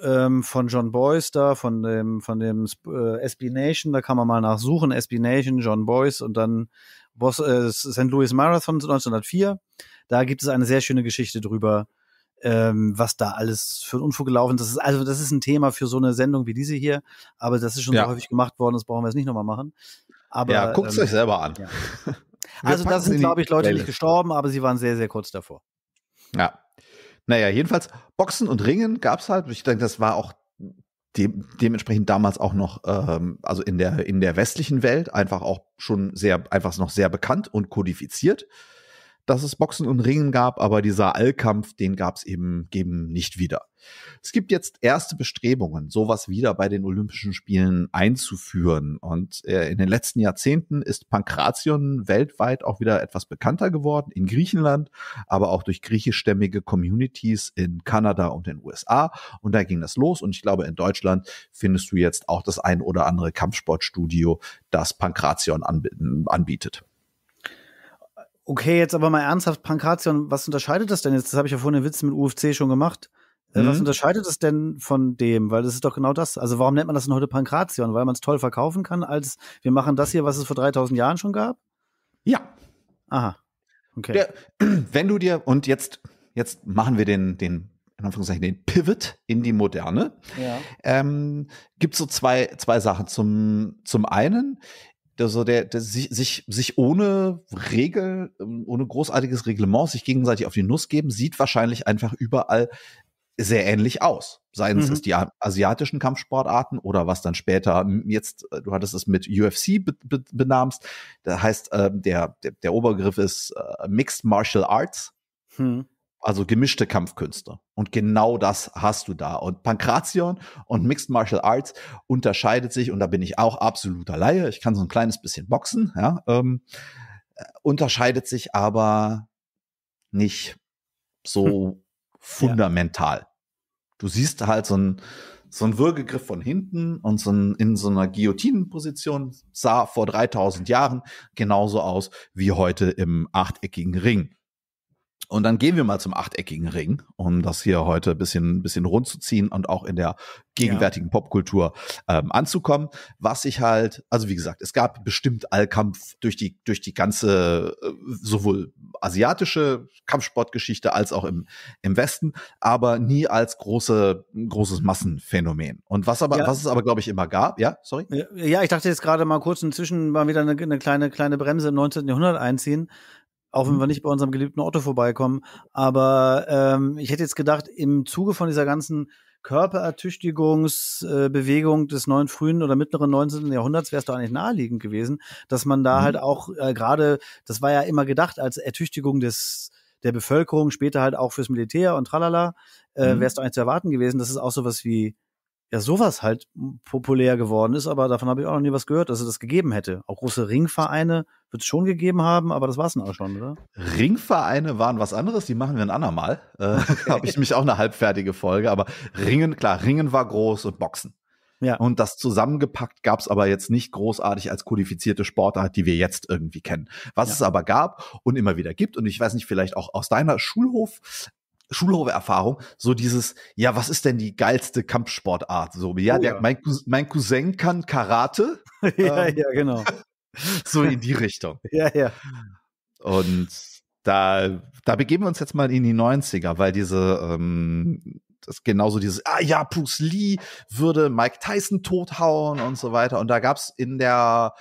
ähm, von John Boyce da, von dem, von dem äh, SB Nation, da kann man mal nachsuchen, SB Nation, John Boyce und dann Bos äh, St. Louis Marathon 1904. Da gibt es eine sehr schöne Geschichte drüber, ähm, was da alles für ein Unfug gelaufen ist. ist. Also das ist ein Thema für so eine Sendung wie diese hier, aber das ist schon ja. so häufig gemacht worden, das brauchen wir jetzt nicht nochmal machen. Aber, ja, guckt es ähm, euch selber an. Ja. Also da sind, glaube ich, Leute Playlist. nicht gestorben, aber sie waren sehr, sehr kurz davor. Ja, naja, jedenfalls Boxen und Ringen gab es halt. Ich denke, das war auch de dementsprechend damals auch noch, ähm, also in der, in der westlichen Welt, einfach auch schon sehr, einfach noch sehr bekannt und kodifiziert, dass es Boxen und Ringen gab, aber dieser Allkampf, den gab es eben, eben nicht wieder. Es gibt jetzt erste Bestrebungen, sowas wieder bei den Olympischen Spielen einzuführen. Und äh, in den letzten Jahrzehnten ist Pankration weltweit auch wieder etwas bekannter geworden, in Griechenland, aber auch durch griechischstämmige Communities in Kanada und den USA. Und da ging das los. Und ich glaube, in Deutschland findest du jetzt auch das ein oder andere Kampfsportstudio, das Pankration anb anbietet. Okay, jetzt aber mal ernsthaft, Pankration, was unterscheidet das denn jetzt? Das habe ich ja vorhin den Witz mit UFC schon gemacht. Äh, mhm. Was unterscheidet es denn von dem? Weil das ist doch genau das. Also warum nennt man das denn heute Pankration? Weil man es toll verkaufen kann, als wir machen das hier, was es vor 3000 Jahren schon gab? Ja. Aha. Okay. Der, wenn du dir, und jetzt, jetzt machen wir den, den in Anführungszeichen den Pivot in die Moderne. Ja. Ähm, gibt so zwei, zwei Sachen. Zum, zum einen, der, der, der sich, sich, sich ohne Regel, ähm, ohne großartiges Reglement, sich gegenseitig auf die Nuss geben, sieht wahrscheinlich einfach überall sehr ähnlich aus. Seien es mhm. die asiatischen Kampfsportarten oder was dann später jetzt, äh, du hattest es mit UFC be be benamst, da heißt äh, der, der, der, Obergriff ist äh, Mixed Martial Arts, mhm. also gemischte Kampfkünste. Und genau das hast du da. Und Pankration und Mixed Martial Arts unterscheidet sich, und da bin ich auch absoluter Laie, ich kann so ein kleines bisschen boxen, ja, ähm, äh, unterscheidet sich aber nicht so. Mhm fundamental. Ja. Du siehst halt so ein so ein Würgegriff von hinten und so ein, in so einer Guillotinenposition sah vor 3000 Jahren genauso aus wie heute im achteckigen Ring. Und dann gehen wir mal zum achteckigen Ring, um das hier heute ein bisschen, bisschen rund zu ziehen und auch in der gegenwärtigen ja. Popkultur ähm, anzukommen. Was ich halt, also wie gesagt, es gab bestimmt Allkampf durch die, durch die ganze, äh, sowohl asiatische Kampfsportgeschichte als auch im, im Westen, aber nie als große, großes Massenphänomen. Und was aber, ja. was es aber, glaube ich, immer gab, ja, sorry? Ja, ich dachte jetzt gerade mal kurz inzwischen mal wieder eine, eine kleine, kleine Bremse im 19. Jahrhundert einziehen auch wenn mhm. wir nicht bei unserem geliebten Otto vorbeikommen. Aber ähm, ich hätte jetzt gedacht, im Zuge von dieser ganzen Körperertüchtigungsbewegung äh, des neuen frühen oder mittleren 19. Jahrhunderts wäre es doch eigentlich naheliegend gewesen, dass man da mhm. halt auch äh, gerade, das war ja immer gedacht als Ertüchtigung des der Bevölkerung, später halt auch fürs Militär und tralala, äh, mhm. wäre es doch eigentlich zu erwarten gewesen, dass es auch sowas wie ja sowas halt populär geworden ist, aber davon habe ich auch noch nie was gehört, dass es das gegeben hätte. Auch große Ringvereine wird es schon gegeben haben, aber das war es dann auch schon, oder? Ringvereine waren was anderes, die machen wir ein andermal. Äh, okay. habe ich mich auch eine halbfertige Folge, aber Ringen, klar, Ringen war groß und Boxen. Ja. Und das zusammengepackt gab es aber jetzt nicht großartig als kodifizierte Sportart, die wir jetzt irgendwie kennen. Was ja. es aber gab und immer wieder gibt, und ich weiß nicht, vielleicht auch aus deiner Schulhof, Schulhoferfahrung, so dieses, ja, was ist denn die geilste Kampfsportart? So, ja, oh, der, ja. Mein, mein, Cousin kann Karate. ja, ähm, ja, genau. so in die Richtung. ja, ja. Und da, da begeben wir uns jetzt mal in die 90er, weil diese, ähm, das genauso dieses, ah ja, Bruce Lee würde Mike Tyson tothauen und so weiter. Und da gab es in der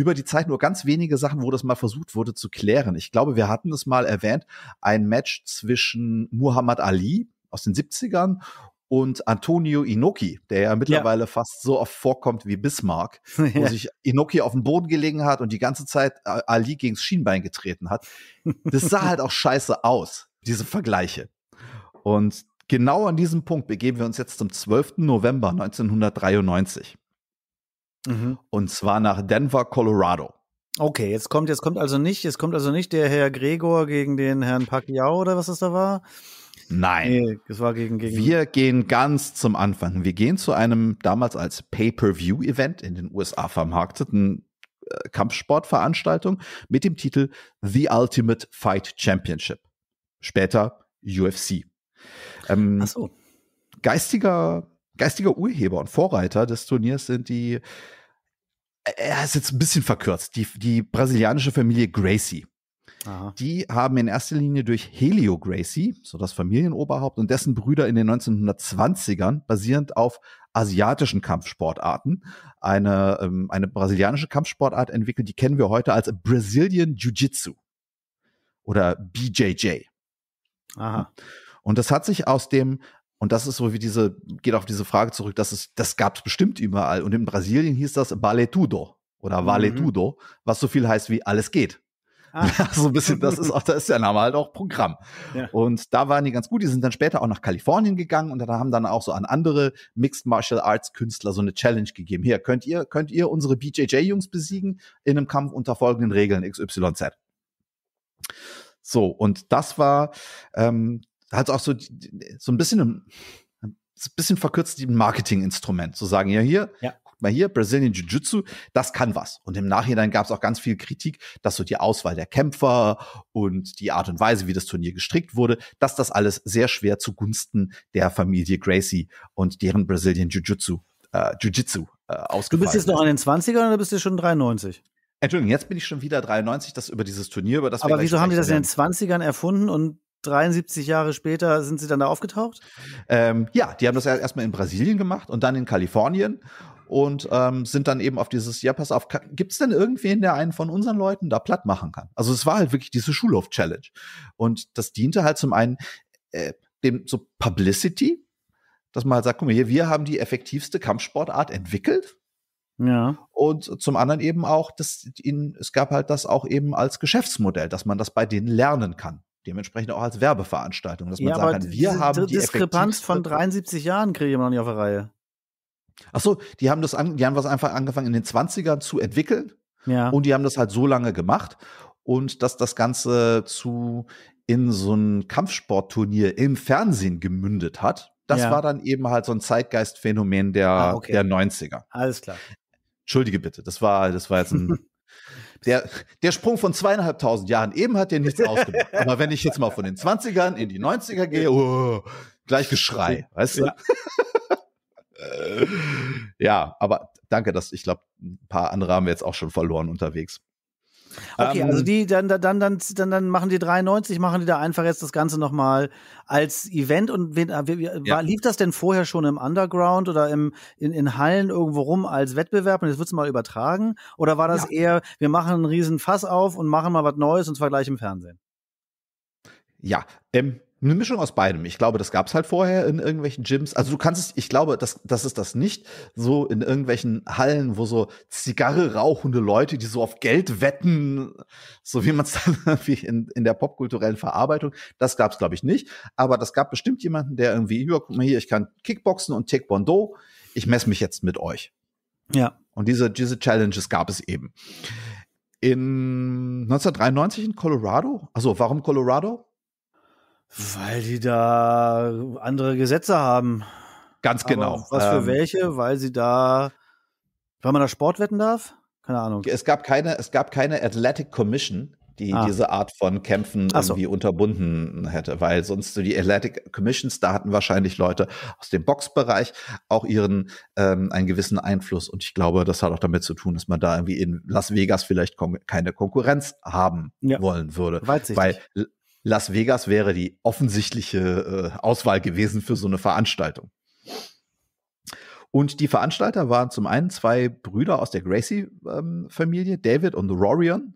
über die Zeit nur ganz wenige Sachen, wo das mal versucht wurde zu klären. Ich glaube, wir hatten es mal erwähnt, ein Match zwischen Muhammad Ali aus den 70ern und Antonio Inoki, der ja mittlerweile ja. fast so oft vorkommt wie Bismarck, ja. wo sich Inoki auf dem Boden gelegen hat und die ganze Zeit Ali gegens Schienbein getreten hat. Das sah halt auch scheiße aus, diese Vergleiche. Und genau an diesem Punkt begeben wir uns jetzt zum 12. November 1993. Mhm. Und zwar nach Denver, Colorado. Okay, jetzt kommt, jetzt kommt also nicht, jetzt kommt also nicht der Herr Gregor gegen den Herrn Pacquiao oder was das da war. Nein. Nee, es war gegen, gegen. Wir gehen ganz zum Anfang. Wir gehen zu einem damals als Pay-Per-View-Event in den USA vermarkteten äh, Kampfsportveranstaltung mit dem Titel The Ultimate Fight Championship. Später UFC. Ähm, Ach so. Geistiger Geistiger Urheber und Vorreiter des Turniers sind die, äh, er ist jetzt ein bisschen verkürzt, die, die brasilianische Familie Gracie. Aha. Die haben in erster Linie durch Helio Gracie, so das Familienoberhaupt, und dessen Brüder in den 1920ern, basierend auf asiatischen Kampfsportarten, eine, ähm, eine brasilianische Kampfsportart entwickelt, die kennen wir heute als Brazilian Jiu-Jitsu oder BJJ. Aha. Und das hat sich aus dem und das ist so wie diese, geht auf diese Frage zurück, dass es, das gab es bestimmt überall. Und in Brasilien hieß das Tudo oder Vale mhm. was so viel heißt wie alles geht. Ah. so ein bisschen, das ist auch, da ist der Name halt auch Programm. Ja. Und da waren die ganz gut. Die sind dann später auch nach Kalifornien gegangen und da haben dann auch so an andere Mixed Martial Arts Künstler so eine Challenge gegeben. Hier, könnt ihr, könnt ihr unsere BJJ-Jungs besiegen in einem Kampf unter folgenden Regeln XYZ. So, und das war, ähm, da hat es auch so, so ein bisschen ein bisschen verkürzt ein Marketinginstrument, zu sagen, ja, hier, ja. guck mal hier, Brazilian Jiu-Jitsu, das kann was. Und im Nachhinein gab es auch ganz viel Kritik, dass so die Auswahl der Kämpfer und die Art und Weise, wie das Turnier gestrickt wurde, dass das alles sehr schwer zugunsten der Familie Gracie und deren Brazilian Jiu-Jitsu äh, Jiu-Jitsu äh, ausgefallen. Du bist jetzt noch an den 20ern oder bist du schon 93? Entschuldigung, jetzt bin ich schon wieder 93, das über dieses Turnier, über das wir Aber wieso haben die das in den 20ern erfunden und 73 Jahre später sind sie dann da aufgetaucht? Ähm, ja, die haben das erstmal in Brasilien gemacht und dann in Kalifornien und ähm, sind dann eben auf dieses, ja, pass auf, gibt es denn irgendwen, der einen von unseren Leuten da platt machen kann? Also es war halt wirklich diese Schulhof-Challenge. Und das diente halt zum einen äh, dem so Publicity, dass man halt sagt, guck mal hier, wir haben die effektivste Kampfsportart entwickelt. Ja. Und zum anderen eben auch, dass in, es gab halt das auch eben als Geschäftsmodell, dass man das bei denen lernen kann dementsprechend auch als Werbeveranstaltung, dass man ja, sagen kann, wir haben die Diskrepanz von 73 Jahren kriege man nicht auf der Reihe. Ach so, die haben das an, die haben was einfach angefangen in den 20ern zu entwickeln. Ja. Und die haben das halt so lange gemacht und dass das ganze zu in so ein Kampfsportturnier im Fernsehen gemündet hat. Das ja. war dann eben halt so ein Zeitgeistphänomen der, ah, okay. der 90er. Alles klar. Entschuldige bitte, das war, das war jetzt ein der, der Sprung von zweieinhalbtausend Jahren eben hat dir nichts ausgemacht. Aber wenn ich jetzt mal von den 20ern in die 90er gehe, oh, gleich Geschrei, weißt du? Ja, ja aber danke, dass ich glaube, ein paar andere haben wir jetzt auch schon verloren unterwegs. Okay, also ähm, die dann dann dann dann dann machen die 93, machen die da einfach jetzt das Ganze nochmal als Event und wen, äh, ja. war, lief das denn vorher schon im Underground oder im in, in Hallen irgendwo rum als Wettbewerb und jetzt wird es mal übertragen oder war das ja. eher wir machen einen riesen Fass auf und machen mal was Neues und zwar gleich im Fernsehen? Ja, ähm, eine Mischung aus beidem. Ich glaube, das gab es halt vorher in irgendwelchen Gyms. Also du kannst es, ich glaube, das, das ist das nicht so in irgendwelchen Hallen, wo so Zigarre rauchende Leute, die so auf Geld wetten, so wie man es dann irgendwie in, in der popkulturellen Verarbeitung, das gab es, glaube ich, nicht. Aber das gab bestimmt jemanden, der irgendwie, ja, guck mal hier, ich kann Kickboxen und Taekwondo, ich messe mich jetzt mit euch. Ja. Und diese, diese Challenges gab es eben. In 1993 in Colorado, also warum Colorado? Weil die da andere Gesetze haben. Ganz genau. Aber was für ähm, welche? Weil sie da, weil man da Sport wetten darf? Keine Ahnung. Es gab keine, es gab keine Athletic Commission, die ah. diese Art von Kämpfen so. irgendwie unterbunden hätte, weil sonst so die Athletic Commissions, da hatten wahrscheinlich Leute aus dem Boxbereich auch ihren ähm, einen gewissen Einfluss und ich glaube, das hat auch damit zu tun, dass man da irgendwie in Las Vegas vielleicht keine Konkurrenz haben ja. wollen würde, Weitsichtig. weil Las Vegas wäre die offensichtliche äh, Auswahl gewesen für so eine Veranstaltung. Und die Veranstalter waren zum einen zwei Brüder aus der Gracie-Familie, ähm, David und Rorion,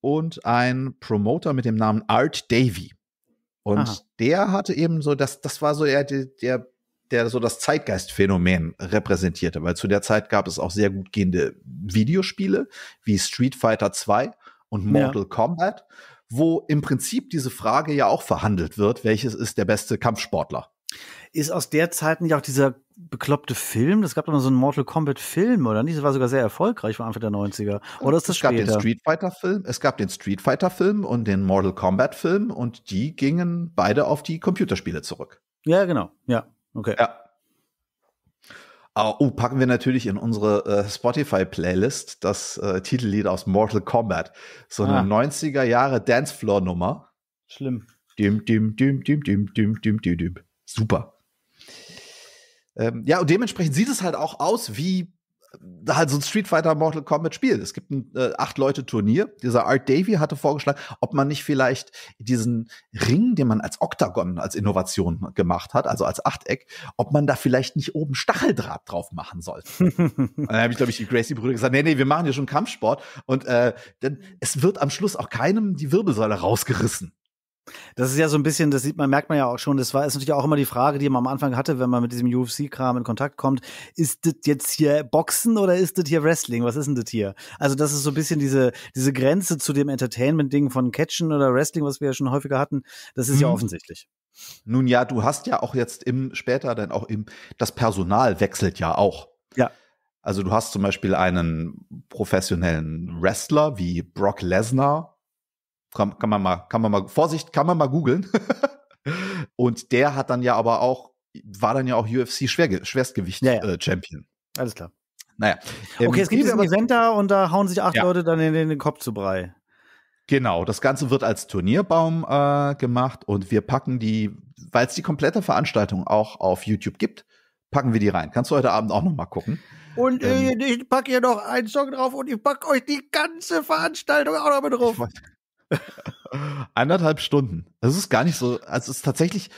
und ein Promoter mit dem Namen Art Davy. Und Aha. der hatte eben so, das, das war so der, der, der so das Zeitgeistphänomen repräsentierte, weil zu der Zeit gab es auch sehr gut gehende Videospiele wie Street Fighter 2 und Mortal ja. Kombat wo im Prinzip diese Frage ja auch verhandelt wird, welches ist der beste Kampfsportler? Ist aus der Zeit nicht auch dieser bekloppte Film? Das gab doch mal so einen Mortal Kombat Film, oder nicht? Das war sogar sehr erfolgreich, war Anfang der 90er. Oder ist das es später? Gab den Street Fighter Film, es gab den Street Fighter Film und den Mortal Kombat Film und die gingen beide auf die Computerspiele zurück. Ja, genau. Ja, okay. Ja. Ah, oh, packen wir natürlich in unsere äh, Spotify-Playlist das äh, Titellied aus Mortal Kombat. So ah. eine 90er Jahre Dancefloor-Nummer. Schlimm. Dim, dim, dim, dim, dim, dim, dim, dim, dim. Super. Ähm, ja, und dementsprechend sieht es halt auch aus wie halt so ein Street Fighter Mortal Kombat Spiel. Es gibt ein äh, acht Leute Turnier. Dieser Art Davy hatte vorgeschlagen, ob man nicht vielleicht diesen Ring, den man als Oktagon als Innovation gemacht hat, also als Achteck, ob man da vielleicht nicht oben Stacheldraht drauf machen soll. dann habe ich glaube ich die Gracie Brüder gesagt, nee, nee, wir machen ja schon Kampfsport und äh, denn es wird am Schluss auch keinem die Wirbelsäule rausgerissen. Das ist ja so ein bisschen, das sieht man, merkt man ja auch schon, das war ist natürlich auch immer die Frage, die man am Anfang hatte, wenn man mit diesem UFC-Kram in Kontakt kommt. Ist das jetzt hier Boxen oder ist das hier Wrestling? Was ist denn das hier? Also, das ist so ein bisschen diese, diese Grenze zu dem Entertainment-Ding von Catchen oder Wrestling, was wir ja schon häufiger hatten. Das ist mhm. ja offensichtlich. Nun ja, du hast ja auch jetzt im, später dann auch im, das Personal wechselt ja auch. Ja. Also du hast zum Beispiel einen professionellen Wrestler wie Brock Lesnar, kann, kann man mal, kann man mal, Vorsicht, kann man mal googeln. und der hat dann ja aber auch, war dann ja auch UFC Schwer, Schwerstgewicht ja, ja. Äh, Champion. Alles klar. Naja. Ähm, okay, es gibt diesen Event und da hauen sich acht ja. Leute dann in, in den Kopf zu Brei. Genau, das Ganze wird als Turnierbaum äh, gemacht und wir packen die, weil es die komplette Veranstaltung auch auf YouTube gibt, packen wir die rein. Kannst du heute Abend auch noch mal gucken. Und äh, ähm, ich packe hier noch einen Song drauf und ich packe euch die ganze Veranstaltung auch noch mit drauf. Ich wollte Anderthalb Stunden. Das ist gar nicht so, also es ist tatsächlich,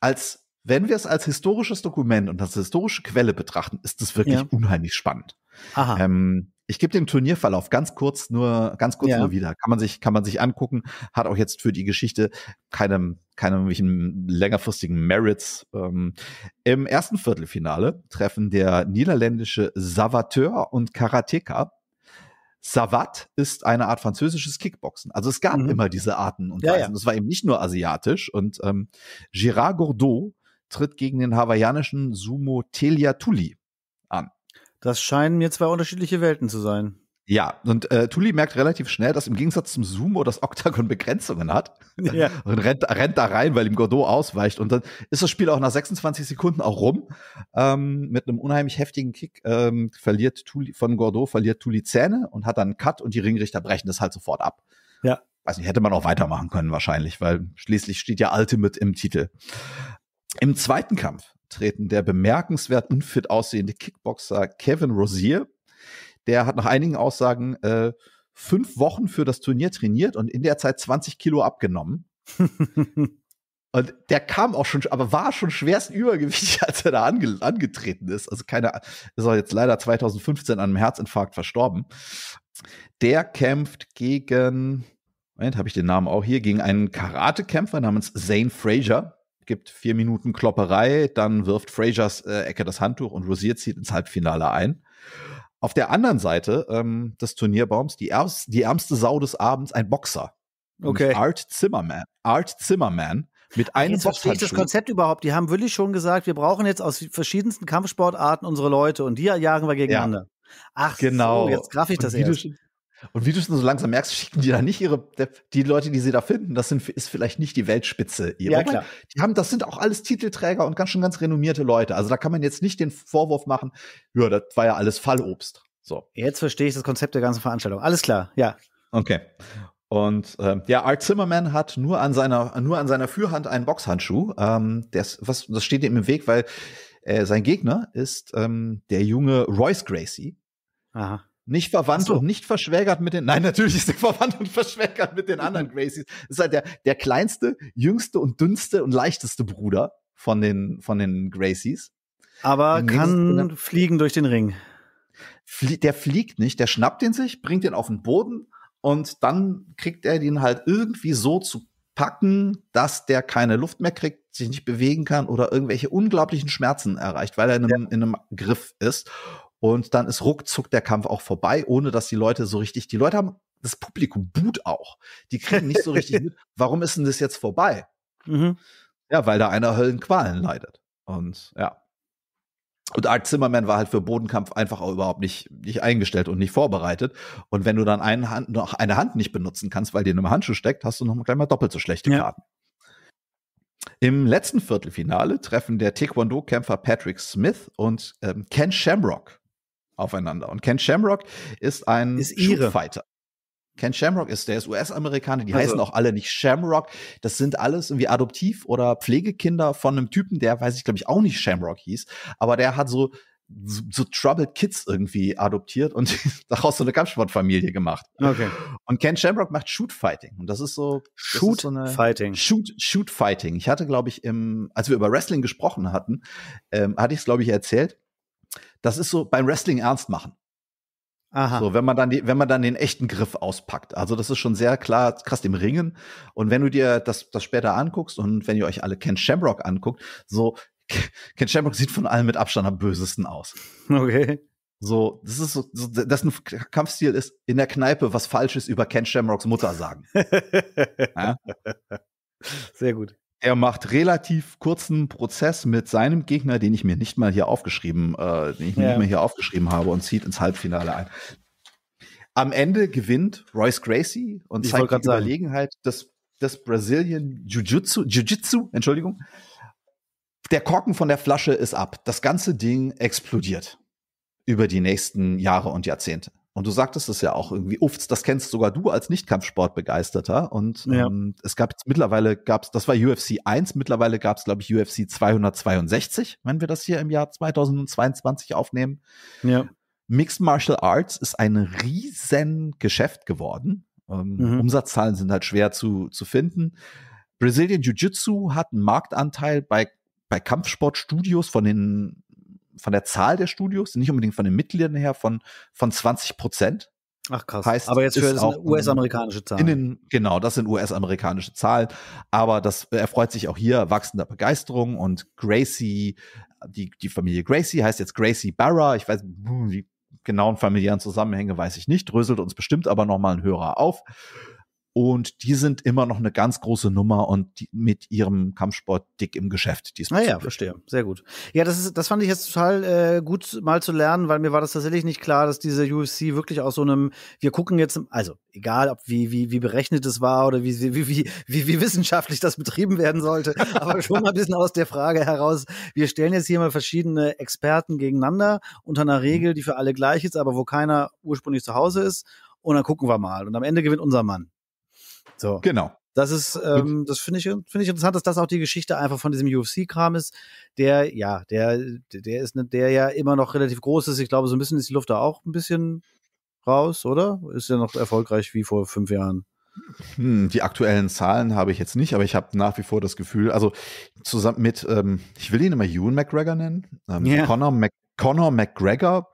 als wenn wir es als historisches Dokument und als historische Quelle betrachten, ist es wirklich ja. unheimlich spannend. Aha. Ähm, ich gebe den Turnierverlauf ganz kurz nur, ganz kurz ja. nur wieder. Kann man sich, kann man sich angucken. Hat auch jetzt für die Geschichte keine, keine irgendwelchen längerfristigen Merits. Ähm, Im ersten Viertelfinale treffen der niederländische Savateur und Karateka Savat ist eine Art französisches Kickboxen. Also es gab mhm. immer diese Arten und Weisen. Ja, ja. Es war eben nicht nur asiatisch. Und ähm, Girard Gordeau tritt gegen den hawaiianischen Sumo Telia Tuli an. Das scheinen mir zwei unterschiedliche Welten zu sein. Ja, und äh, Tuli merkt relativ schnell, dass im Gegensatz zum Sumo das Octagon Begrenzungen hat. Ja. Und rennt, rennt da rein, weil ihm Godot ausweicht. Und dann ist das Spiel auch nach 26 Sekunden auch rum. Ähm, mit einem unheimlich heftigen Kick ähm, verliert Tuli, von Godot verliert Tuli Zähne und hat dann einen Cut und die Ringrichter brechen das halt sofort ab. Ja. Weiß nicht, hätte man auch weitermachen können wahrscheinlich, weil schließlich steht ja Ultimate im Titel. Im zweiten Kampf treten der bemerkenswert unfit aussehende Kickboxer Kevin Rosier der hat nach einigen Aussagen äh, fünf Wochen für das Turnier trainiert und in der Zeit 20 Kilo abgenommen. und der kam auch schon, aber war schon schwerst übergewichtig, als er da ange angetreten ist. Also keine, ist auch jetzt leider 2015 an einem Herzinfarkt verstorben. Der kämpft gegen, Moment, habe ich den Namen auch hier, gegen einen Karatekämpfer namens Zane Fraser. Gibt vier Minuten Klopperei, dann wirft Frasers äh, Ecke das Handtuch und Rosier zieht ins Halbfinale ein. Auf der anderen Seite ähm, des Turnierbaums, die, ärmst, die ärmste Sau des Abends, ein Boxer. Okay. Art Zimmerman. Art Zimmerman. Mit einem jetzt verstehe ich das Konzept überhaupt. Die haben wirklich schon gesagt, wir brauchen jetzt aus verschiedensten Kampfsportarten unsere Leute und die jagen wir gegeneinander. Ja. Ach genau. so, jetzt graf ich das und erst. Du, und wie du schon so langsam merkst, schicken die da nicht ihre, die Leute, die sie da finden, das sind, ist vielleicht nicht die Weltspitze ihrer. Ja, klar. Die haben, das sind auch alles Titelträger und ganz schon ganz renommierte Leute. Also da kann man jetzt nicht den Vorwurf machen, ja, das war ja alles Fallobst. So. Jetzt verstehe ich das Konzept der ganzen Veranstaltung. Alles klar, ja. Okay. Und äh, ja, Art Zimmerman hat nur an seiner, nur an seiner Fürhand einen Boxhandschuh. Ähm, der ist, was, das steht ihm im Weg, weil äh, sein Gegner ist ähm, der junge Royce Gracie. Aha nicht verwandt so. und nicht verschwägert mit den, nein, natürlich ist er verwandt und verschwägert mit den anderen Gracies. Das ist halt der, der kleinste, jüngste und dünnste und leichteste Bruder von den, von den Gracies. Aber den kann ne? fliegen durch den Ring. Flie der fliegt nicht, der schnappt ihn sich, bringt ihn auf den Boden und dann kriegt er den halt irgendwie so zu packen, dass der keine Luft mehr kriegt, sich nicht bewegen kann oder irgendwelche unglaublichen Schmerzen erreicht, weil er in einem, ja. in einem Griff ist. Und dann ist ruckzuck der Kampf auch vorbei, ohne dass die Leute so richtig, die Leute haben, das Publikum boot auch. Die kriegen nicht so richtig mit, warum ist denn das jetzt vorbei? Mhm. Ja, weil da einer Höllenqualen leidet. Und ja. Und Art Zimmerman war halt für Bodenkampf einfach auch überhaupt nicht, nicht eingestellt und nicht vorbereitet. Und wenn du dann eine Hand, noch eine Hand nicht benutzen kannst, weil dir in einem Handschuh steckt, hast du noch mal gleich mal doppelt so schlechte Karten. Im letzten Viertelfinale treffen der Taekwondo-Kämpfer Patrick Smith und ähm, Ken Shamrock aufeinander. Und Ken Shamrock ist ein ist Fighter. Ken Shamrock ist, der ist US-Amerikaner, die also. heißen auch alle nicht Shamrock. Das sind alles irgendwie Adoptiv- oder Pflegekinder von einem Typen, der, weiß ich glaube ich, auch nicht Shamrock hieß, aber der hat so, so, so Troubled Kids irgendwie adoptiert und daraus so eine Kampfsportfamilie gemacht. Okay. Und Ken Shamrock macht Shoot Fighting. Und das ist so. Shoot ist so Fighting. Shoot, Shoot Fighting. Ich hatte, glaube ich, im, als wir über Wrestling gesprochen hatten, ähm, hatte ich es, glaube ich, erzählt das ist so beim Wrestling ernst machen. Aha. So, wenn man dann die, wenn man dann den echten Griff auspackt. Also das ist schon sehr klar, krass im Ringen. Und wenn du dir das, das später anguckst und wenn ihr euch alle Ken Shamrock anguckt, so Ken Shamrock sieht von allen mit Abstand am bösesten aus. Okay. So, das ist so, so das Kampfstil ist, in der Kneipe was Falsches über Ken Shamrocks Mutter sagen. ja? Sehr gut. Er macht relativ kurzen Prozess mit seinem Gegner, den ich mir nicht mal hier aufgeschrieben, äh, den ich mir ja. nicht mal hier aufgeschrieben habe und zieht ins Halbfinale ein. Am Ende gewinnt Royce Gracie und ich zeigt die Überlegenheit des, des Brazilian Jiu-Jitsu, Jiu Entschuldigung. Der Korken von der Flasche ist ab. Das ganze Ding explodiert über die nächsten Jahre und Jahrzehnte. Und du sagtest es ja auch irgendwie, uff, das kennst sogar du als Nicht-Kampfsportbegeisterter. Und ja. ähm, es gab jetzt mittlerweile, gab's, das war UFC 1, mittlerweile gab es, glaube ich, UFC 262, wenn wir das hier im Jahr 2022 aufnehmen. Ja. Mixed Martial Arts ist ein Riesengeschäft geworden. Ähm, mhm. Umsatzzahlen sind halt schwer zu, zu finden. Brazilian Jiu-Jitsu hat einen Marktanteil bei, bei Kampfsportstudios von den von der Zahl der Studios, nicht unbedingt von den Mitgliedern her, von, von 20 Prozent. Ach krass. Heißt, aber jetzt für ist auch US-amerikanische Zahlen. genau, das sind US-amerikanische Zahlen. Aber das erfreut sich auch hier wachsender Begeisterung und Gracie, die, die Familie Gracie heißt jetzt Gracie Barra. Ich weiß, hm, die genauen familiären Zusammenhänge weiß ich nicht. Dröselt uns bestimmt aber nochmal ein Hörer auf. Und die sind immer noch eine ganz große Nummer und die, mit ihrem Kampfsport dick im Geschäft. Diesmal ah naja, verstehe. Sehr gut. Ja, das ist, das fand ich jetzt total äh, gut mal zu lernen, weil mir war das tatsächlich nicht klar, dass diese UFC wirklich aus so einem, wir gucken jetzt, also egal, ob wie, wie, wie berechnet es war oder wie, wie, wie, wie, wie wissenschaftlich das betrieben werden sollte, aber schon mal ein bisschen aus der Frage heraus, wir stellen jetzt hier mal verschiedene Experten gegeneinander unter einer mhm. Regel, die für alle gleich ist, aber wo keiner ursprünglich zu Hause ist. Und dann gucken wir mal. Und am Ende gewinnt unser Mann. So. Genau. Das ist, ähm, das finde ich, finde ich interessant, dass das auch die Geschichte einfach von diesem UFC-Kram ist, der, ja, der, der ist, ne, der ja immer noch relativ groß ist. Ich glaube, so ein bisschen ist die Luft da auch ein bisschen raus, oder? Ist ja noch erfolgreich wie vor fünf Jahren. Hm, die aktuellen Zahlen habe ich jetzt nicht, aber ich habe nach wie vor das Gefühl, also zusammen mit, ähm, ich will ihn immer Ewan McGregor nennen, ähm, yeah. Conor, Mac Conor McGregor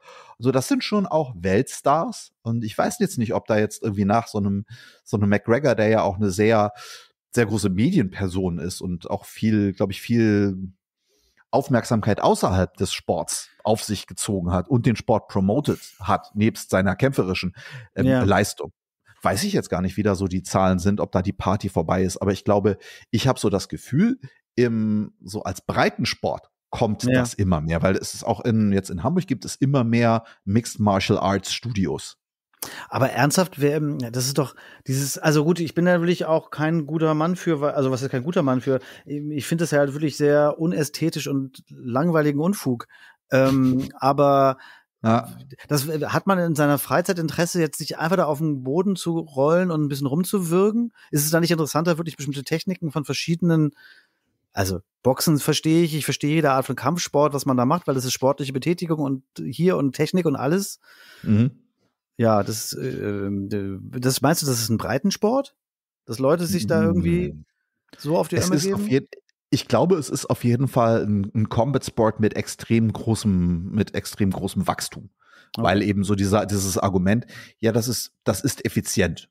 so, das sind schon auch Weltstars. Und ich weiß jetzt nicht, ob da jetzt irgendwie nach so einem, so einem McGregor, der ja auch eine sehr, sehr große Medienperson ist und auch viel, glaube ich, viel Aufmerksamkeit außerhalb des Sports auf sich gezogen hat und den Sport promoted hat, nebst seiner kämpferischen ähm, ja. Leistung. Weiß ich jetzt gar nicht, wie da so die Zahlen sind, ob da die Party vorbei ist, aber ich glaube, ich habe so das Gefühl, im, so als Breitensport kommt ja. das immer mehr, weil es ist auch in, jetzt in Hamburg gibt es immer mehr Mixed Martial Arts Studios. Aber ernsthaft, ähm, das ist doch dieses, also gut, ich bin da wirklich auch kein guter Mann für, also was ist kein guter Mann für, ähm, ich finde das ja halt wirklich sehr unästhetisch und langweiligen Unfug. Ähm, aber ja. das äh, hat man in seiner Freizeit Interesse, jetzt sich einfach da auf den Boden zu rollen und ein bisschen rumzuwürgen? Ist es da nicht interessanter, wirklich bestimmte Techniken von verschiedenen also Boxen verstehe ich, ich verstehe jede Art von Kampfsport, was man da macht, weil das ist sportliche Betätigung und hier und Technik und alles. Mhm. Ja, das, äh, äh das meinst du, das ist ein Breitensport? Dass Leute sich da irgendwie so auf die es Ömme geben? Je, ich glaube, es ist auf jeden Fall ein, ein Combat-Sport mit extrem großem, mit extrem großem Wachstum. Okay. Weil eben so dieser, dieses Argument, ja, das ist, das ist effizient.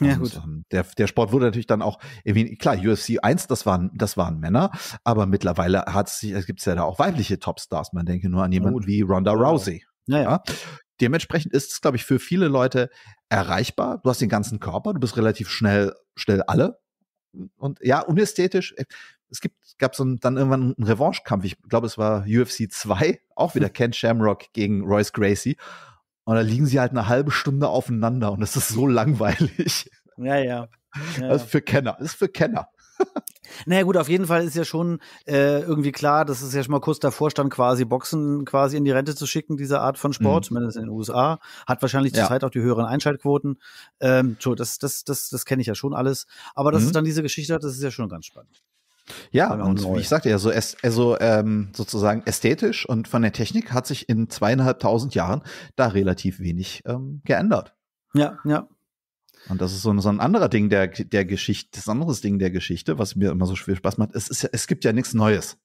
Ja, gut. Ähm, der, der Sport wurde natürlich dann auch irgendwie, klar, UFC 1, das waren, das waren Männer, aber mittlerweile hat sich, es gibt ja da auch weibliche Topstars. Man denke nur an oh, jemanden wie Ronda Rousey. Ja, ja. Dementsprechend ist es, glaube ich, für viele Leute erreichbar. Du hast den ganzen Körper, du bist relativ schnell, schnell alle. Und ja, unästhetisch. Äh, es gibt, gab so ein, dann irgendwann einen Revanchekampf. Ich glaube, es war UFC 2, auch wieder hm. Ken Shamrock gegen Royce Gracie. Und da liegen sie halt eine halbe Stunde aufeinander und das ist so langweilig. Ja, ja. ja. Das ist für Kenner, das ist für Kenner. Naja gut, auf jeden Fall ist ja schon äh, irgendwie klar, dass es ja schon mal kurz davor stand, quasi Boxen quasi in die Rente zu schicken, diese Art von Sport, mhm. zumindest in den USA. Hat wahrscheinlich ja. Zeit auch die höheren Einschaltquoten. Ähm, das, das, das, das kenne ich ja schon alles. Aber dass mhm. es dann diese Geschichte hat, das ist ja schon ganz spannend. Ja, und neu. wie ich sagte ja, so, also, ähm, sozusagen ästhetisch und von der Technik hat sich in zweieinhalbtausend Jahren da relativ wenig ähm, geändert. Ja, ja. Und das ist so ein, so ein anderer Ding der, der Geschichte, das andere Ding der Geschichte, was mir immer so viel Spaß macht. Es, ist es gibt ja nichts Neues.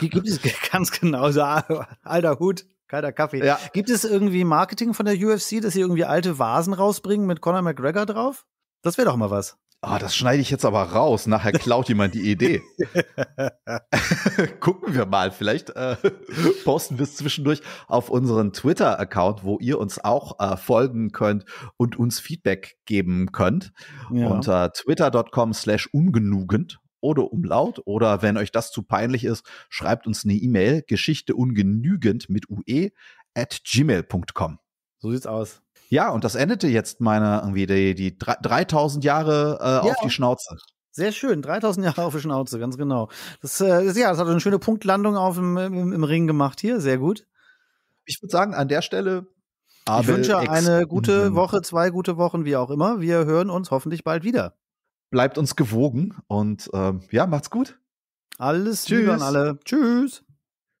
Gibt es ganz genau so, alter Hut, kalter Kaffee. Ja. Gibt es irgendwie Marketing von der UFC, dass sie irgendwie alte Vasen rausbringen mit Conor McGregor drauf? Das wäre doch mal was. Ah, das schneide ich jetzt aber raus. Nachher klaut jemand die Idee. Gucken wir mal. Vielleicht äh, posten wir es zwischendurch auf unseren Twitter-Account, wo ihr uns auch äh, folgen könnt und uns Feedback geben könnt. Ja. Unter twitter.com slash ungenugend oder umlaut. Oder wenn euch das zu peinlich ist, schreibt uns eine E-Mail. Geschichte ungenügend mit ue at gmail.com. So sieht's aus. Ja, und das endete jetzt meine, irgendwie die, die 3000 Jahre äh, ja. auf die Schnauze. Sehr schön, 3000 Jahre auf die Schnauze, ganz genau. Das, äh, ja, das hat eine schöne Punktlandung auf im, im, im Ring gemacht hier, sehr gut. Ich würde sagen, an der Stelle. Abel ich wünsche eine gute Woche, zwei gute Wochen, wie auch immer. Wir hören uns hoffentlich bald wieder. Bleibt uns gewogen und ähm, ja, macht's gut. Alles Tschüss an alle. Tschüss.